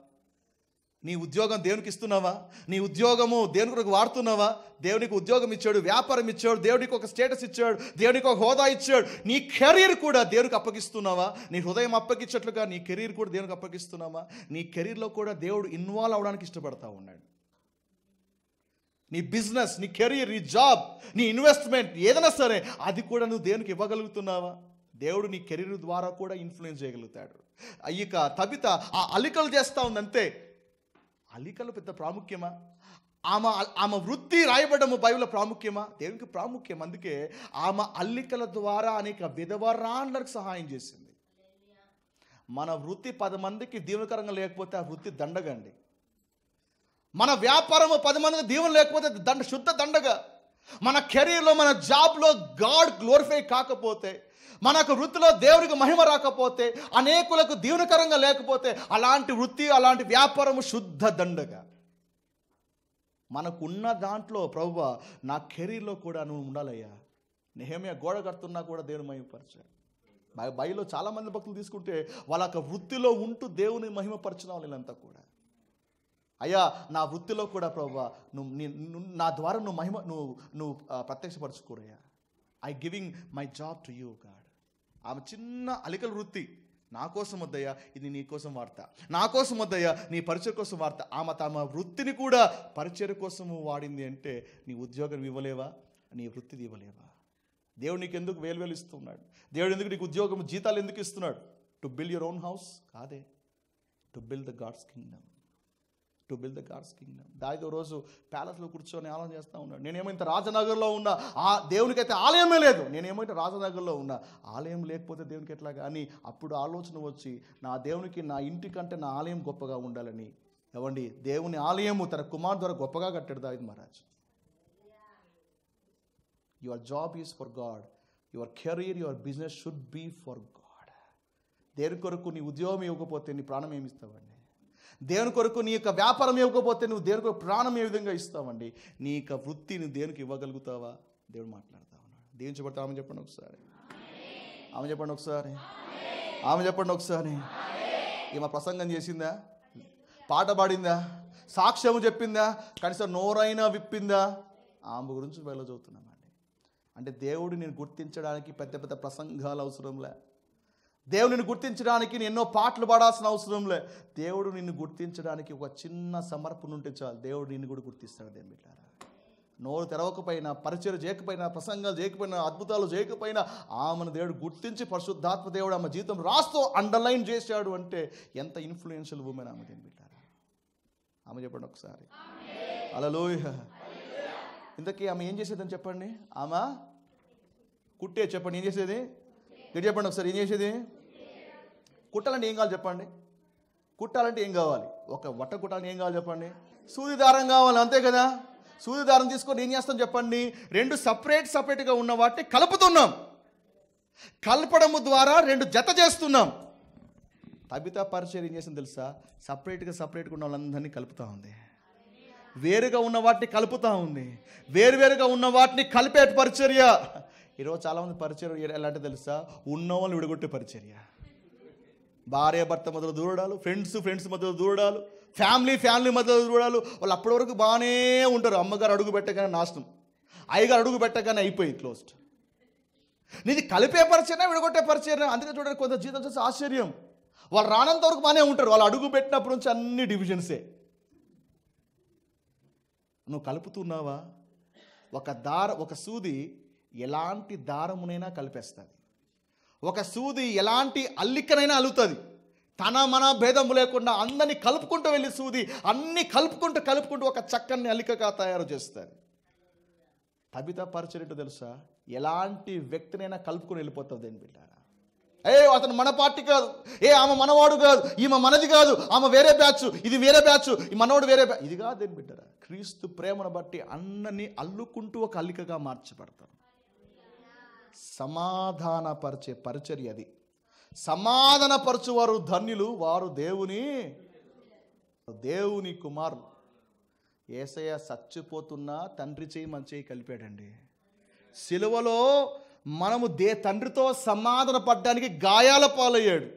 నీ ఉద్యోగం దేవునికి ఇస్తున్నావా నీ ఉద్యోగము దేవుని కొరకు వాడుతున్నావా దేవునికి ఉద్యోగం ఇచ్చాడు వ్యాపారం ఇచ్చాడు దేవునికి ఒక స్టేటస్ ఇచ్చాడు దేవునికి ఒక హోదా ఇచ్చాడు నీ కెరీర్ కూడా దేవునికి అప్పగిస్తున్నావా నీ హృదయం అప్పగించట్లుగా నీ కెరీర్ కూడా దేవునికి అప్పగిస్తున్నావా నీ కెరీర్లో కూడా దేవుడు ఇన్వాల్వ్ అవడానికి ఇష్టపడతా ఉన్నాడు నీ బిజినెస్ నీ కెరీర్ నీ జాబ్ నీ ఇన్వెస్ట్మెంట్ ఏదైనా సరే అది కూడా నువ్వు దేవునికి ఇవ్వగలుగుతున్నావా దేవుడు నీ కెరీర్ ద్వారా కూడా ఇన్ఫ్లుయెన్స్ చేయగలుగుతాడు అయ్యక తబిత ఆ అలికలు చేస్తూ ఉందంతే అలికలు పెద్ద ప్రాముఖ్యమా ఆమె ఆమె వృత్తి రాయబడము బైబిల్ ప్రాముఖ్యమా దేవునికి ప్రాముఖ్యం అందుకే ఆమె అల్లికల ద్వారా అనేక విధవరాండ్లకు సహాయం చేసింది మన వృత్తి పది మందికి దీవకరంగా లేకపోతే ఆ వృత్తి దండగండి మన వ్యాపారము పది మందికి దీవెన లేకపోతే దండ శుద్ధ దండగా మన కెరీర్లో మన జాబ్లో గాడ్ గ్లోరిఫై కాకపోతే మనకు వృత్తిలో దేవునికి మహిమ రాకపోతే అనేకులకు దీవునకరంగా లేకపోతే అలాంటి వృత్తి అలాంటి వ్యాపారము శుద్ధ దండగా మనకున్న దాంట్లో ప్రభువ నా కెరీర్లో కూడా నువ్వు ఉండాలయ్యా నేమే గోడ కడుతున్నా కూడా దేవుని మహిమపరచా బయలో చాలామంది భక్తులు తీసుకుంటే వాళ్ళ వృత్తిలో ఉంటూ దేవుని మహిమపరచిన వాళ్ళంతా కూడా అయ్యా నా వృత్తిలో కూడా ప్రభా నువ్వు నా ద్వారా నువ్వు మహిమ నువ్వు నువ్వు ప్రత్యక్షపరచుకోరయ్యా I giving my job to you God ఆమె చిన్న అలికల వృత్తి నా కోసం వద్దయ్యా ఇది నీ కోసం వార్త నా కోసం వద్దయ్యా నీ పరిచయ కోసం వార్త ఆమె తమ వృత్తిని కూడా పరిచయ కోసము వాడింది అంటే నీ ఉద్యోగం ఇవ్వలేవా నీ వృత్తిది ఇవ్వలేవా దేవుడు నీకు ఎందుకు వేలువేలు ఇస్తున్నాడు దేవుడు ఎందుకు నీకు ఉద్యోగం జీతాలు ఎందుకు ఇస్తున్నాడు to build your own house కాదే to build the God's kingdom to build the God's kingdom దావిది రోజు ప్యాలెస్లో కూర్చొని ఆలోచన చేస్తూ ఉన్నాడు నేనేమైతే రాజనగర్లో ఉన్నా ఆ అయితే ఆలయమే లేదు నేనేమైతే రాజనగర్లో ఉన్నా ఆలయం లేకపోతే దేవునికి ఎట్లా కానీ అప్పుడు ఆలోచన వచ్చి నా దేవునికి నా ఇంటి కంటే నా ఆలయం గొప్పగా ఉండాలని ఏమండి దేవుని ఆలయము తన కుమార్ ద్వారా గొప్పగా కట్టాడు దావిద్ మహారాజ్ your job is for God your career your business should be for God దేని కొరకు నీ ఉద్యోగం ఇవ్వకపోతే నీ ప్రాణం ఏమిస్తావండి దేవుని కొరకు నీ యొక్క వ్యాపారం ఇవ్వకపోతే నువ్వు దేవుని ప్రాణం ఏ విధంగా ఇస్తావండి నీ యొక్క వృత్తి నువ్వు దేవునికి ఇవ్వగలుగుతావా దేవుడు మాట్లాడుతా ఉన్నాడు దీవించబడతా ఆమె చెప్పండి ఒకసారి ఆమె చెప్పండి ఒకసారి ఆమె చెప్పండి ఒకసారి ఈమె ప్రసంగం చేసిందా పాట పాడిందా సాక్ష్యం చెప్పిందా కనీసం నోరైనా విప్పిందా ఆమె గురించి వెళ్ళ చదువుతున్నామండి అంటే దేవుడు నేను గుర్తించడానికి పెద్ద పెద్ద ప్రసంగాలు అవసరంలే దేవుడిని గుర్తించడానికి నేను ఎన్నో పాటలు పాడాల్సిన అవసరం లే దేవుడు నిన్ను గుర్తించడానికి ఒక చిన్న సమర్పణ ఉంటే చాలు దేవుడు నిన్ను కూడా గుర్తిస్తాడు దేని బిడ్డారా నోరు తెరవకపోయినా పరిచయం చేయకపోయినా ప్రసంగాలు చేయకపోయినా అద్భుతాలు చేయకపోయినా ఆమెను దేవుడు గుర్తించి పరిశుద్ధాత్మ దేవుడు ఆమె జీవితం రాస్తూ అండర్లైన్ చేశాడు అంటే ఎంత ఇన్ఫ్లుయెన్షియల్ ఉమెన్ ఆమె దేని బిడ్డారా ఆమె చెప్పండి ఒకసారి అలలోయ ఇంతకీ ఆమె ఏం చేసేదని చెప్పండి ఆమె కుట్టే చెప్పండి ఏం చేసేది గడి చెప్పండి ఒకసారి ఏం చేసేది కుట్టాలంటే ఏం కావాలి చెప్పండి కుట్టాలంటే ఏం కావాలి ఒక వట్ట కుట్టాలంటే ఏం కావాలి చెప్పండి సూది దారం కావాలి అంతే కదా సూది దారం తీసుకొని ఏం చేస్తాం చెప్పండి రెండు సపరేట్ సపరేట్గా ఉన్న వాటిని కలుపుతున్నాం కలపడము ద్వారా రెండు జత చేస్తున్నాం తబితా పరిచయం ఏం చేసింది తెలుసా సపరేట్గా సపరేట్గా ఉన్న వాళ్ళందరినీ కలుపుతూ ఉంది వేరుగా ఉన్న వాటిని కలుపుతూ ఉంది వేరువేరుగా ఉన్న వాటిని కలిపే పరిచర్య ఈరోజు చాలామంది పరిచర్ ఎలాంటి తెలుసా ఉన్న వాళ్ళు విడగొట్టే పరిచర్య భార్య భర్త మధ్యలో దూరడాలు ఫ్రెండ్స్ ఫ్రెండ్స్ మధ్యలో దూరడాలు ఫ్యామిలీ ఫ్యామిలీ మధ్యలో దూరడాలు వాళ్ళు అప్పటి వరకు బాగానే ఉంటారు అమ్మగారు అడుగు పెట్టగానే నాశనం అయ్యగారు అడుగు పెట్టగానే అయిపోయి క్లోజ్డ్ నీది కలిపే పరిచయనా విడగొట్టే పరిచయం అందుకే చూడండి కొంత జీతం చూసి ఆశ్చర్యం వాళ్ళు రానంత వరకు బాగానే ఉంటారు వాళ్ళు అడుగు పెట్టినప్పటి నుంచి అన్ని డివిజన్సే నువ్వు కలుపుతున్నావా ఒక దార ఒక సూది ఎలాంటి దారమునైనా కలిపేస్తుంది ఒక సూది ఎలాంటి అల్లికనైనా అల్లుతుంది తన మన భేదము లేకుండా అందరినీ కలుపుకుంటూ వెళ్ళి సూది అన్ని కలుపుకుంటూ కలుపుకుంటూ ఒక చక్కని అల్లికగా తయారు చేస్తారు తబిత పరిచయం తెలుసా ఎలాంటి వ్యక్తినైనా కలుపుకుని వెళ్ళిపోతుంది అని బిడ్డారా ఏ అతను మన పార్టీ కాదు ఏ ఆమె మనవాడు కాదు ఈమె మనది కాదు ఆమె వేరే బ్యాచ్ ఇది వేరే బ్యాచ్ ఈ మనవాడు వేరే బ్యాచ్ ఇది కాదు ఏం బిడ్డారా క్రీస్తు ప్రేమను బట్టి అన్నని అల్లుకుంటూ ఒక అల్లికగా మార్చబడతాం సమాధానపరిచే పరిచర్య అది సమాధానపరచువారు ధన్యులు వారు దేవుని దేవుని కుమారులు ఏసయ్య సచ్చిపోతున్నా తండ్రి చేయి మన చేయి కలిపాడండి సిలువలో మనము దే తండ్రితో సమాధాన పడ్డానికి గాయాల పాలయ్యాడు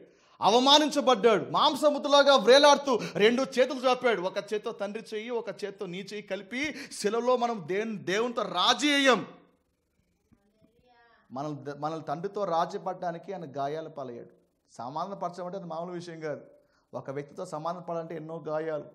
అవమానించబడ్డాడు మాంసముతులాగా వ్రేలాడుతూ రెండు చేతులు చాపాడు ఒక చేత్తో తండ్రి చెయ్యి ఒక చేత్తో నీ చెయ్యి కలిపి సెలవులో మనం దేవుని దేవునితో రాజీ అయ్యాం మనల్ని మనల్ని తండ్రితో రాజపడడానికి ఆయన గాయాల పాలయ్యాడు సమాధానపరచడం అంటే అది మామూలు విషయం కాదు ఒక వ్యక్తితో పడాలంటే ఎన్నో గాయాలు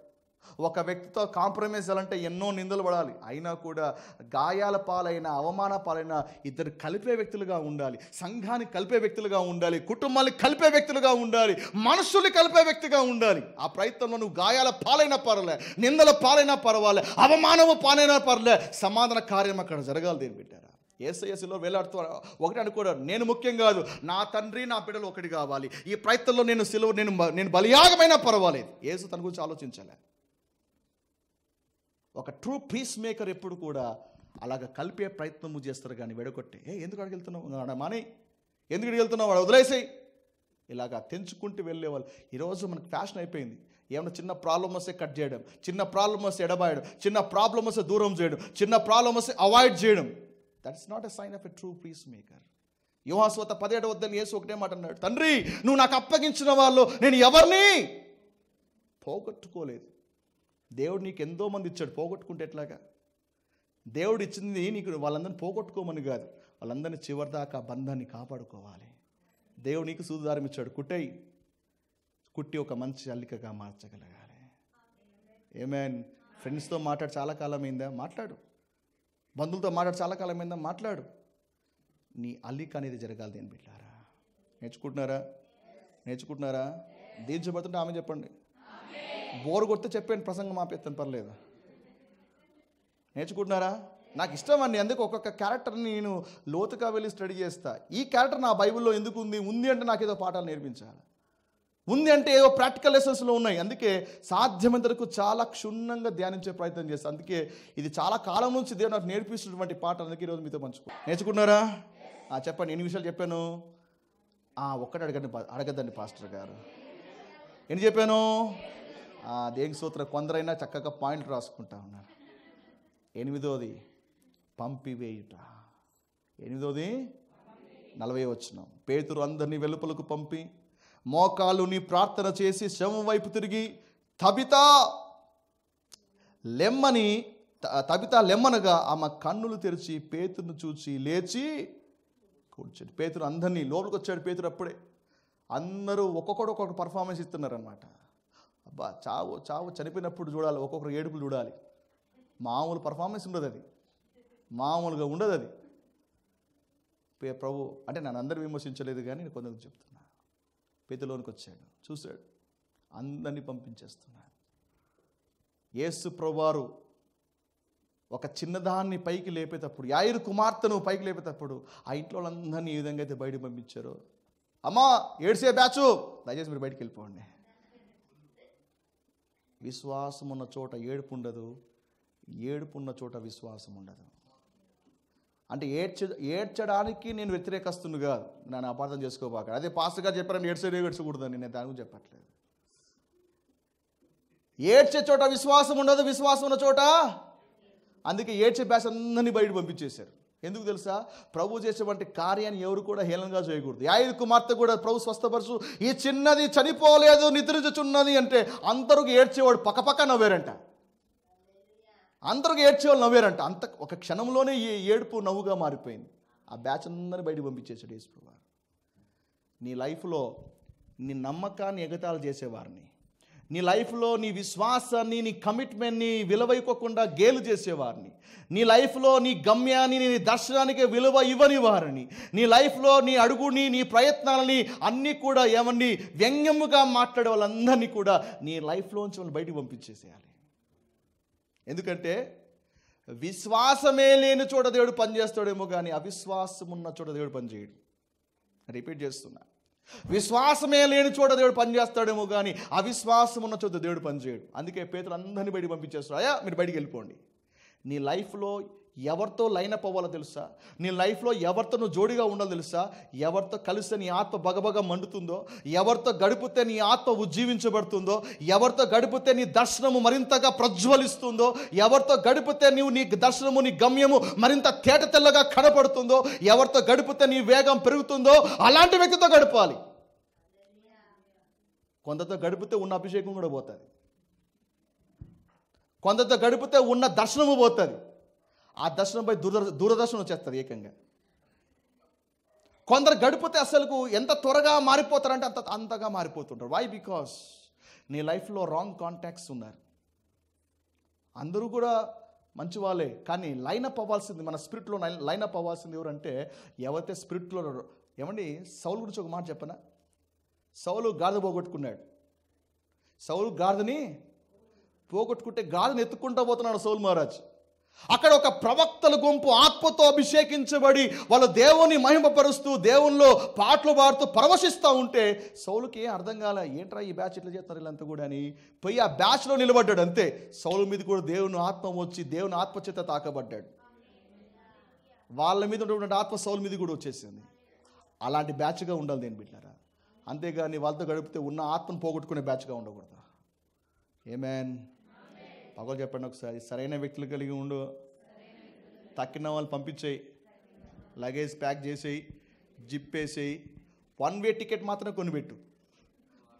ఒక వ్యక్తితో కాంప్రమైజ్ చేయాలంటే ఎన్నో నిందలు పడాలి అయినా కూడా గాయాల పాలైన అవమాన పాలైన ఇద్దరు కలిపే వ్యక్తులుగా ఉండాలి సంఘాన్ని కలిపే వ్యక్తులుగా ఉండాలి కుటుంబాన్ని కలిపే వ్యక్తులుగా ఉండాలి మనుషుల్ని కలిపే వ్యక్తిగా ఉండాలి ఆ ప్రయత్నంలో నువ్వు గాయాల పాలైన పర్లే నిందల పాలైనా పర్వాలే అవమానము పాలైనా పర్లే సమాధాన కార్యం అక్కడ జరగాలి దేని పెట్టారా ఏసఐఎస్లో వేలాడుతూ ఒకటి అనుకోడారు నేను ముఖ్యం కాదు నా తండ్రి నా బిడ్డలు ఒకటి కావాలి ఈ ప్రయత్నంలో నేను సిలువ నేను నేను బలియాగమైనా పర్వాలేదు ఏసు తన గురించి ఆలోచించాలి ఒక ట్రూ పీస్ మేకర్ ఎప్పుడు కూడా అలాగ కలిపే ప్రయత్నము చేస్తారు కానీ వెడగొట్టే ఏ ఎందుకు అడిగి వెళ్తున్నావు మానే ఎందుకు అడిగి వెళ్తున్నావు వాడు వదిలేసాయి ఇలాగా తెంచుకుంటూ వెళ్ళేవాళ్ళు ఈరోజు మనకు ఫ్యాషన్ అయిపోయింది ఏమైనా చిన్న ప్రాబ్లమ్ వస్తే కట్ చేయడం చిన్న ప్రాబ్లమ్ వస్తే ఎడబాయడం చిన్న ప్రాబ్లమ్ వస్తే దూరం చేయడం చిన్న ప్రాబ్లమ్ వస్తే అవాయిడ్ చేయడం that is not a sign of a true peace maker యోహాస్వత పదిహేడు వద్దని యేసు ఒకటే మాట అన్నాడు తండ్రి నువ్వు నాకు అప్పగించిన వాళ్ళు నేను ఎవరిని పోగొట్టుకోలేదు దేవుడు నీకు ఎంతో మంది ఇచ్చాడు పోగొట్టుకుంటే ఎట్లాగా దేవుడు ఇచ్చింది నీకు వాళ్ళందరిని పోగొట్టుకోమని కాదు వాళ్ళందరినీ చివరిదాకా బంధాన్ని కాపాడుకోవాలి దేవుడు నీకు సూదారం ఇచ్చాడు కుట్టై కుట్టి ఒక మంచి అల్లికగా మార్చగలగాలి ఏమేన్ ఫ్రెండ్స్తో మాట్లాడు చాలా కాలం అయిందా మాట్లాడు బంధువులతో మాట్లాడు చాలా కాలం ఏందా మాట్లాడు నీ అల్లిక అనేది జరగాలి దేని బిడ్డారా నేర్చుకుంటున్నారా నేర్చుకుంటున్నారా దేని చెప్పబడుతుంటే ఆమె చెప్పండి బోరు కొడితే చెప్పాను ప్రసంగం ఆపేస్తాను పర్లేదు నేర్చుకుంటున్నారా నాకు ఇష్టం అండి ఎందుకు ఒక్కొక్క క్యారెక్టర్ని నేను లోతుగా వెళ్ళి స్టడీ చేస్తా ఈ క్యారెక్టర్ నా బైబిల్లో ఎందుకు ఉంది ఉంది అంటే నాకు ఏదో పాఠాలు నేర్పించాలి ఉంది అంటే ఏదో ప్రాక్టికల్ లెసన్స్లో ఉన్నాయి అందుకే సాధ్యమైనంతరకు చాలా క్షుణ్ణంగా ధ్యానించే ప్రయత్నం చేస్తాను అందుకే ఇది చాలా కాలం నుంచి దేవుడు నాకు నేర్పిస్తున్నటువంటి పాట అందుకే ఈరోజు మీతో పంచుకో నేర్చుకున్నారా చెప్పండి ఎన్ని విషయాలు చెప్పాను ఒక్కటి అడగండి అడగద్దండి పాస్టర్ గారు ఎన్ని చెప్పాను దేని సూత్ర కొందరైనా చక్కగా పాయింట్లు రాసుకుంటా ఉన్నారు ఎనిమిదోది పంపివేయుట ఎనిమిదోది నలభై వచ్చిన పేతురు అందరినీ వెలుపలకు పంపి మోకాలుని ప్రార్థన చేసి శవం వైపు తిరిగి తబితా లెమ్మని తబితా లెమ్మనగా ఆమె కన్నులు తెరిచి పేతును చూచి లేచి కూర్చోడు పేతురు అందరినీ లోపలికి వచ్చాడు పేతురు అప్పుడే అందరూ ఒక్కొక్కడు ఒక్కొక్క పర్ఫార్మెన్స్ ఇస్తున్నారనమాట అబ్బా చావు చావు చనిపోయినప్పుడు చూడాలి ఒక్కొక్కరు ఏడుపులు చూడాలి మామూలు పర్ఫార్మెన్స్ ఉండదు అది మామూలుగా ఉండదు అది ప్రభు అంటే నన్ను అందరూ విమర్శించలేదు కానీ నేను కొందరు చెప్తున్నాను పెదిలోనికి వచ్చాడు చూశాడు అందరినీ పంపించేస్తున్నాడు యేసు ప్రభువారు ఒక చిన్నదాన్ని పైకి లేపేటప్పుడు యాయురు కుమార్తెను పైకి లేపేటప్పుడు ఆ ఇంట్లో వాళ్ళందరినీ ఏ విధంగా అయితే బయటకు పంపించారు అమ్మా ఏడ్సే బ్యాచు దయచేసి మీరు బయటికి వెళ్ళిపోండి విశ్వాసం ఉన్న చోట ఏడుపు ఉండదు ఏడుపు ఉన్న చోట విశ్వాసం ఉండదు అంటే ఏడ్చ ఏడ్చడానికి నేను వ్యతిరేకస్తును కాదు నన్ను అపార్థం చేసుకోబాక అదే పాస్టర్ గారు చెప్పారని ఏడ్చేదే ఏడ్చకూడదని నేను దాని గురించి చెప్పట్లేదు ఏడ్చే చోట విశ్వాసం ఉండదు విశ్వాసం ఉన్న చోట అందుకే ఏడ్చే బ్యాస్ అందరినీ బయట పంపించేశారు ఎందుకు తెలుసా ప్రభు చేసేటువంటి కార్యాన్ని ఎవరు కూడా హేళనగా చేయకూడదు యాయుధ కుమార్తె కూడా ప్రభు స్వస్థపరచు ఈ చిన్నది చనిపోలేదు నిద్రించుచున్నది అంటే అందరూ ఏడ్చేవాడు పక్కపక్క నవ్వారంట అందరికి ఏడ్చేవాళ్ళు నవ్వారంట అంత ఒక క్షణంలోనే ఈ ఏడుపు నవ్వుగా మారిపోయింది ఆ బ్యాచ్ అందరిని బయటకు పంపించేశాడు యేసుప్రభు నీ లైఫ్లో నీ నమ్మకాన్ని ఎగతాలు చేసేవారిని నీ లైఫ్లో నీ విశ్వాసాన్ని నీ కమిట్మెంట్ని ఇవ్వకుండా గేలు చేసేవారిని నీ లైఫ్లో నీ గమ్యాన్ని నీ దర్శనానికి విలువ ఇవ్వని వారిని నీ లైఫ్లో నీ అడుగుని నీ ప్రయత్నాలని అన్నీ కూడా ఏమన్నీ వ్యంగ్యముగా మాట్లాడే వాళ్ళందరినీ కూడా నీ లైఫ్లోంచి వాళ్ళు బయటకు పంపించేసేయాలి ఎందుకంటే విశ్వాసమే లేని చోట దేవుడు పనిచేస్తాడేమో కానీ అవిశ్వాసం ఉన్న చోట దేవుడు పనిచేయడు రిపీట్ చేస్తున్నా విశ్వాసమే లేని చోట దేవుడు పనిచేస్తాడేమో కానీ అవిశ్వాసం ఉన్న చోట దేవుడు పనిచేయడు అందుకే పేదలు అందరినీ బయటికి పంపించేస్తాడు అయ్యా మీరు బయటికి వెళ్ళిపోండి నీ లైఫ్లో ఎవరితో లైన్ అప్ అవ్వాలో తెలుసా నీ లైఫ్లో ఎవరితో నువ్వు జోడిగా ఉండాలో తెలుసా ఎవరితో కలిస్తే నీ ఆత్మ బగబగ మండుతుందో ఎవరితో గడిపితే నీ ఆత్మ ఉజ్జీవించబడుతుందో ఎవరితో గడిపితే నీ దర్శనము మరింతగా ప్రజ్వలిస్తుందో ఎవరితో గడిపితే నీవు నీ దర్శనము నీ గమ్యము మరింత తేట తెల్లగా కనపడుతుందో ఎవరితో గడిపితే నీ వేగం పెరుగుతుందో అలాంటి వ్యక్తితో గడపాలి కొందరితో గడిపితే ఉన్న అభిషేకం కూడా పోతుంది కొందరితో గడిపితే ఉన్న దర్శనము పోతుంది ఆ దర్శనంపై దూర దూరదర్శనం వచ్చేస్తుంది ఏకంగా కొందరు గడిపితే అసలుకు ఎంత త్వరగా మారిపోతారంటే అంత అంతగా మారిపోతుంటారు వై బికాస్ నీ లైఫ్లో రాంగ్ కాంటాక్ట్స్ ఉన్నారు అందరూ కూడా మంచి వాళ్ళే కానీ లైనప్ అవ్వాల్సింది మన స్పిరిట్లో లైనప్ అవ్వాల్సింది ఎవరంటే ఎవరైతే స్పిరిట్లో ఏమండి సౌలు గురించి ఒక మాట చెప్పనా సౌలు గాడిద పోగొట్టుకున్నాడు సౌలు గాదని పోగొట్టుకుంటే గాడిని ఎత్తుకుంటా పోతున్నాడు సౌలు మహారాజ్ అక్కడ ఒక ప్రవక్తల గుంపు ఆత్మతో అభిషేకించబడి వాళ్ళు దేవుని మహిమపరుస్తూ దేవుల్లో పాటలు పాడుతూ ప్రవశిస్తూ ఉంటే సౌలుకి ఏం అర్థం కాలే ఏంట్రా ఈ బ్యాచ్ ఇట్లా ఇలా వీళ్ళంతా కూడా అని పోయి ఆ బ్యాచ్లో నిలబడ్డాడు అంతే సౌలు మీద కూడా దేవుని ఆత్మ వచ్చి దేవుని ఆత్మచేత తాకబడ్డాడు వాళ్ళ మీద ఉన్నటువంటి ఆత్మ సౌలు మీద కూడా వచ్చేసింది అలాంటి బ్యాచ్గా ఉండాలి దేని బిడ్డారా అంతేగాని వాళ్ళతో గడిపితే ఉన్న ఆత్మను పోగొట్టుకునే బ్యాచ్గా ఉండకూడదు ఏమేన్ పగలు చెప్పండి ఒకసారి సరైన వ్యక్తులు కలిగి ఉండు తక్కిన వాళ్ళు పంపించేయి లగేజ్ ప్యాక్ చేసేయి జిప్ వేసేయి వన్ వే టికెట్ మాత్రం కొనిపెట్టు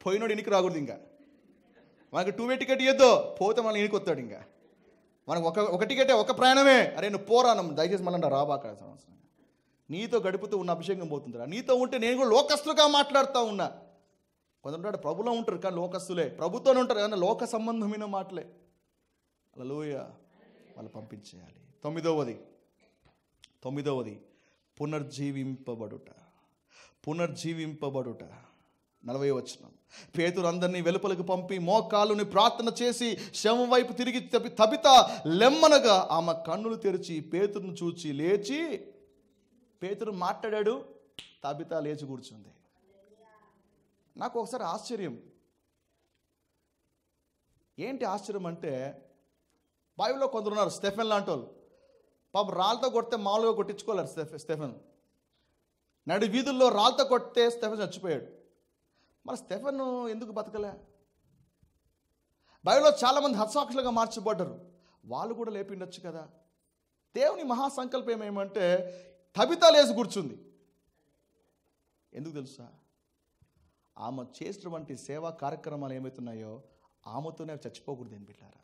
పోయినోడు ఎనికి రాకూడదు ఇంకా మనకి టూ వే టికెట్ ఇవ్వద్దు పోతే మళ్ళీ ఎనికి వస్తాడు ఇంకా మనకు ఒక ఒక టికెటే ఒక ప్రయాణమే అరే నువ్వు పోరాను దయచేసి మళ్ళీ రాబాక సంవత్సరం నీతో గడుపుతూ ఉన్న అభిషేకం పోతుందిరా నీతో ఉంటే నేను కూడా లోకస్తులుగా మాట్లాడుతూ ఉన్నా కొందరు ప్రభులో ఉంటారు కానీ లోకస్తులే ప్రభుత్వనే ఉంటారు కానీ లోక సంబంధమైన మాటలే లలోయ వాళ్ళు పంపించేయాలి తొమ్మిదవది తొమ్మిదవది పునర్జీవింపబడుట పునర్జీవింపబడుట నలభై వచనం అందరినీ వెలుపలకు పంపి మోకాలుని ప్రార్థన చేసి శవం వైపు తిరిగి తపి తపిత లెమ్మనగా ఆమె కన్నులు తెరిచి పేతురును చూచి లేచి పేతురు మాట్లాడాడు తబిత లేచి కూర్చుంది నాకు ఒకసారి ఆశ్చర్యం ఏంటి ఆశ్చర్యం అంటే బైబిల్లో కొందరు ఉన్నారు స్టెఫెన్ లాంటి వాళ్ళు పాపం రాళ్ళతో కొడితే మామూలుగా కొట్టించుకోలేరు స్టెఫెన్ స్టెఫెన్ నడి వీధుల్లో రాళ్ళతో కొట్టే స్టెఫెన్ చచ్చిపోయాడు మరి స్టెఫెన్ ఎందుకు బతకలే బైబిల్లో చాలామంది హత్సాక్షులుగా మార్చబడ్డారు వాళ్ళు కూడా లేపిండొచ్చు కదా దేవుని మహాసంకల్పం ఏమంటే తబిత లేచి కూర్చుంది ఎందుకు తెలుసా ఆమె చేసినటువంటి సేవా కార్యక్రమాలు ఏమవుతున్నాయో ఆమెతోనే చచ్చిపోకూడదు ఏం పెట్టారా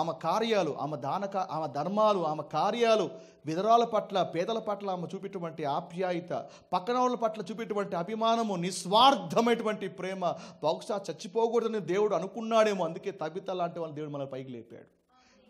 ఆమె కార్యాలు ఆమె దాన ఆమె ధర్మాలు ఆమె కార్యాలు విధరాల పట్ల పేదల పట్ల ఆమె చూపేటువంటి ఆప్యాయత పక్కన వాళ్ళ పట్ల చూపేటువంటి అభిమానము నిస్వార్థమైనటువంటి ప్రేమ బహుశా చచ్చిపోకూడదని దేవుడు అనుకున్నాడేమో అందుకే తబిత లాంటి వాళ్ళు దేవుడు మన పైకి లేపాడు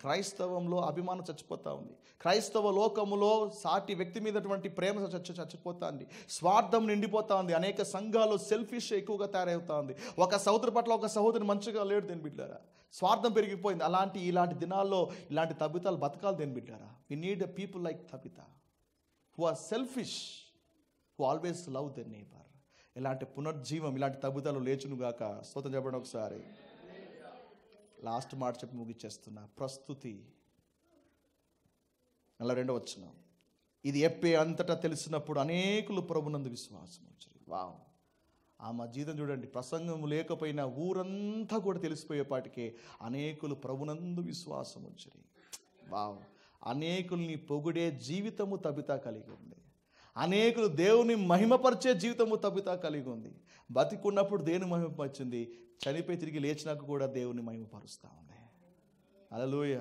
క్రైస్తవంలో అభిమానం చచ్చిపోతూ ఉంది క్రైస్తవ లోకములో సాటి వ్యక్తి మీదటువంటి ప్రేమ చచ్చి చచ్చిపోతుంది స్వార్థం నిండిపోతూ ఉంది అనేక సంఘాలు సెల్ఫిష్ ఎక్కువగా తయారవుతూ ఉంది ఒక సహోదరు పట్ల ఒక సహోదరి మంచిగా లేడు దీని బిడ్డారా స్వార్థం పెరిగిపోయింది అలాంటి ఇలాంటి దినాల్లో ఇలాంటి తబితాలు బతకాలు దేని బిడ్డారా we need a people like Tabitha who are selfish who always love their neighbour ఇలాంటి పునర్జీవం ఇలాంటి తబితాలు లేచునుగాక స్వతం చెప్పండి ఒకసారి లాస్ట్ మాట చెప్పి ముగిచ్చేస్తున్నా ప్రస్తుతి నెల రెండో వచ్చిన ఇది ఎప్పే అంతటా తెలిసినప్పుడు అనేకులు ప్రభునందు విశ్వాసం వచ్చింది వావ్ మా జీవితం చూడండి ప్రసంగం లేకపోయినా ఊరంతా కూడా తెలిసిపోయేపాటికే అనేకులు ప్రభునందు విశ్వాసం ఉంచని వావ్ అనేకుల్ని పొగిడే జీవితము తబితా కలిగి ఉంది అనేకులు దేవుని మహిమపరిచే జీవితము తబిత కలిగి ఉంది బతికున్నప్పుడు దేని మహిమపరిచింది చనిపోయి తిరిగి లేచినాక కూడా దేవుని మహిమపరుస్తూ ఉంది అలలోయ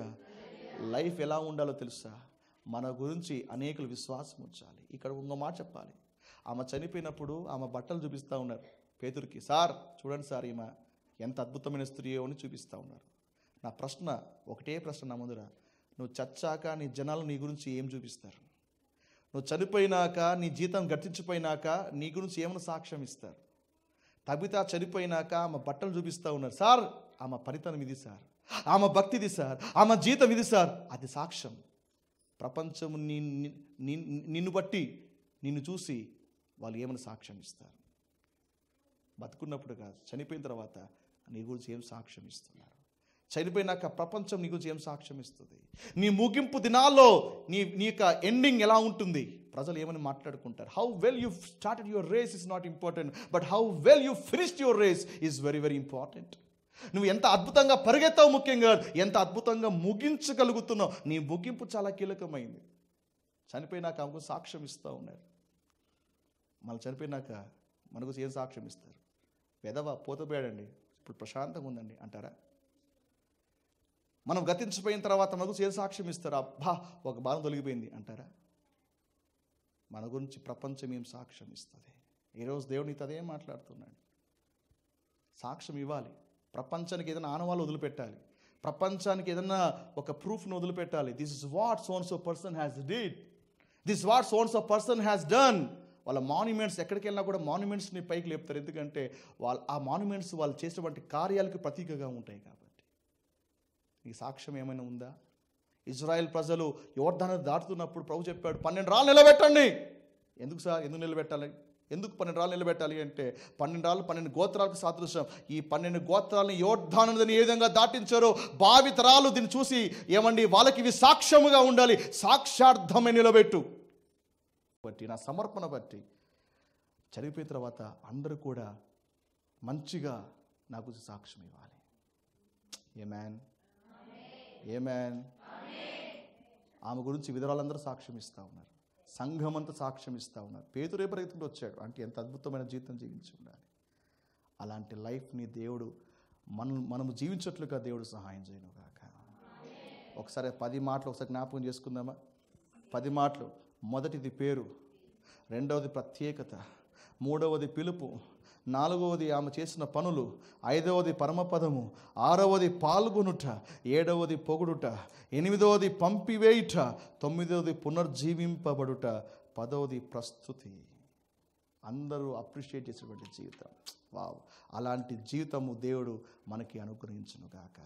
లైఫ్ ఎలా ఉండాలో తెలుసా మన గురించి అనేకులు విశ్వాసం ఉంచాలి ఇక్కడ ఇంకో మాట చెప్పాలి ఆమె చనిపోయినప్పుడు ఆమె బట్టలు చూపిస్తూ ఉన్నారు పేతురికి సార్ చూడండి సార్ ఈమె ఎంత అద్భుతమైన స్త్రీయో అని చూపిస్తూ ఉన్నారు నా ప్రశ్న ఒకటే ప్రశ్న నా ముందర నువ్వు చచ్చాక నీ జనాలు నీ గురించి ఏం చూపిస్తారు నువ్వు చనిపోయినాక నీ జీతం గట్టించిపోయినాక నీ గురించి ఏమైనా సాక్ష్యం ఇస్తారు తబిత చనిపోయినాక ఆమె బట్టలు చూపిస్తూ ఉన్నారు సార్ ఆమె పనితనం ఇది సార్ ఆమె భక్తిది సార్ ఆమె జీతం ఇది సార్ అది సాక్ష్యం ప్రపంచం నిన్ను బట్టి నిన్ను చూసి వాళ్ళు ఏమని సాక్ష్యం ఇస్తారు బతుకున్నప్పుడు కాదు చనిపోయిన తర్వాత నీ గురించి ఏం సాక్ష్యం ఇస్తున్నారు చనిపోయినాక ప్రపంచం నీ గురించి ఏం సాక్ష్యం ఇస్తుంది నీ ముగింపు దినాల్లో నీ నీ యొక్క ఎండింగ్ ఎలా ఉంటుంది ప్రజలు ఏమని మాట్లాడుకుంటారు how well you started your race is not important but how well you finished your race is very very important నువ్వు ఎంత అద్భుతంగా పరిగెత్తావు ముఖ్యంగా ఎంత అద్భుతంగా ముగించగలుగుతున్నావు నీ ముగింపు చాలా కీలకమైంది చనిపోయినాక ఆమెకు సాక్ష్యం ఇస్తూ ఉన్నారు మళ్ళీ చనిపోయినాక మనకు ఏం సాక్ష్యం ఇస్తారు పెదవ పోతపోయాడండి ఇప్పుడు ప్రశాంతంగా ఉందండి అంటారా మనం గతించిపోయిన తర్వాత మనకు ఏం సాక్ష్యం ఇస్తారు అబ్బా ఒక బాధ తొలగిపోయింది అంటారా మన గురించి ప్రపంచం ఏం సాక్ష్యం ఇస్తుంది ఈరోజు దేవుడిని నీతో అదే మాట్లాడుతున్నాడు సాక్ష్యం ఇవ్వాలి ప్రపంచానికి ఏదైనా ఆనవాళ్ళు వదిలిపెట్టాలి ప్రపంచానికి ఏదైనా ఒక ప్రూఫ్ను వదిలిపెట్టాలి this is what sons of person has did this what sons of person has done వాళ్ళ మాన్యుమెంట్స్ ఎక్కడికి వెళ్ళినా కూడా మాన్యుమెంట్స్ని పైకి లేపుతారు ఎందుకంటే వాళ్ళ ఆ మాన్యుమెంట్స్ వాళ్ళు చేసినటువంటి కార్యాలకు ప్రతీకగా ఉంటాయి కాబట్టి ఈ సాక్ష్యం ఏమైనా ఉందా ఇజ్రాయెల్ ప్రజలు యువర్ధాన్ని దాటుతున్నప్పుడు ప్రభు చెప్పాడు పన్నెండు రాళ్ళు నిలబెట్టండి ఎందుకు సార్ ఎందుకు నిలబెట్టాలి ఎందుకు పన్నెండు రాళ్ళు నిలబెట్టాలి అంటే పన్నెండు రాళ్ళు పన్నెండు గోత్రాలకు సాదృశ్యం ఈ పన్నెండు గోత్రాలను యోర్ధానుదని ఏ విధంగా దాటించారో భావితరాలు దీన్ని చూసి ఏమండి వాళ్ళకి ఇవి సాక్ష్యముగా ఉండాలి సాక్షార్థమే నిలబెట్టు బట్టి నా సమర్పణ బట్టి చనిపోయిన తర్వాత అందరూ కూడా మంచిగా నాకు సాక్ష్యం ఇవ్వాలి ఏ మ్యాన్ ఏ మ్యాన్ ఆమె గురించి విధురాలందరూ సాక్ష్యం ఇస్తూ ఉన్నారు సంఘం అంతా సాక్ష్యం ఇస్తూ ఉన్నారు పేదరే ప్రయత్నంలో వచ్చాడు అంటే ఎంత అద్భుతమైన జీవితం జీవించి ఉండాలి అలాంటి లైఫ్ని దేవుడు మనం మనము జీవించట్లుగా దేవుడు సహాయం చేయను కాక ఒకసారి పది మాటలు ఒకసారి జ్ఞాపకం చేసుకుందామా పది మాటలు మొదటిది పేరు రెండవది ప్రత్యేకత మూడవది పిలుపు నాలుగవది ఆమె చేసిన పనులు ఐదవది పరమపదము ఆరవది పాల్గొనుట ఏడవది పొగుడుట ఎనిమిదవది పంపివేయుట తొమ్మిదవది పునర్జీవింపబడుట పదవది ప్రస్తుతి అందరూ అప్రిషియేట్ చేసేటువంటి జీవితం వావ్ అలాంటి జీవితము దేవుడు మనకి అనుగ్రహించునుగాక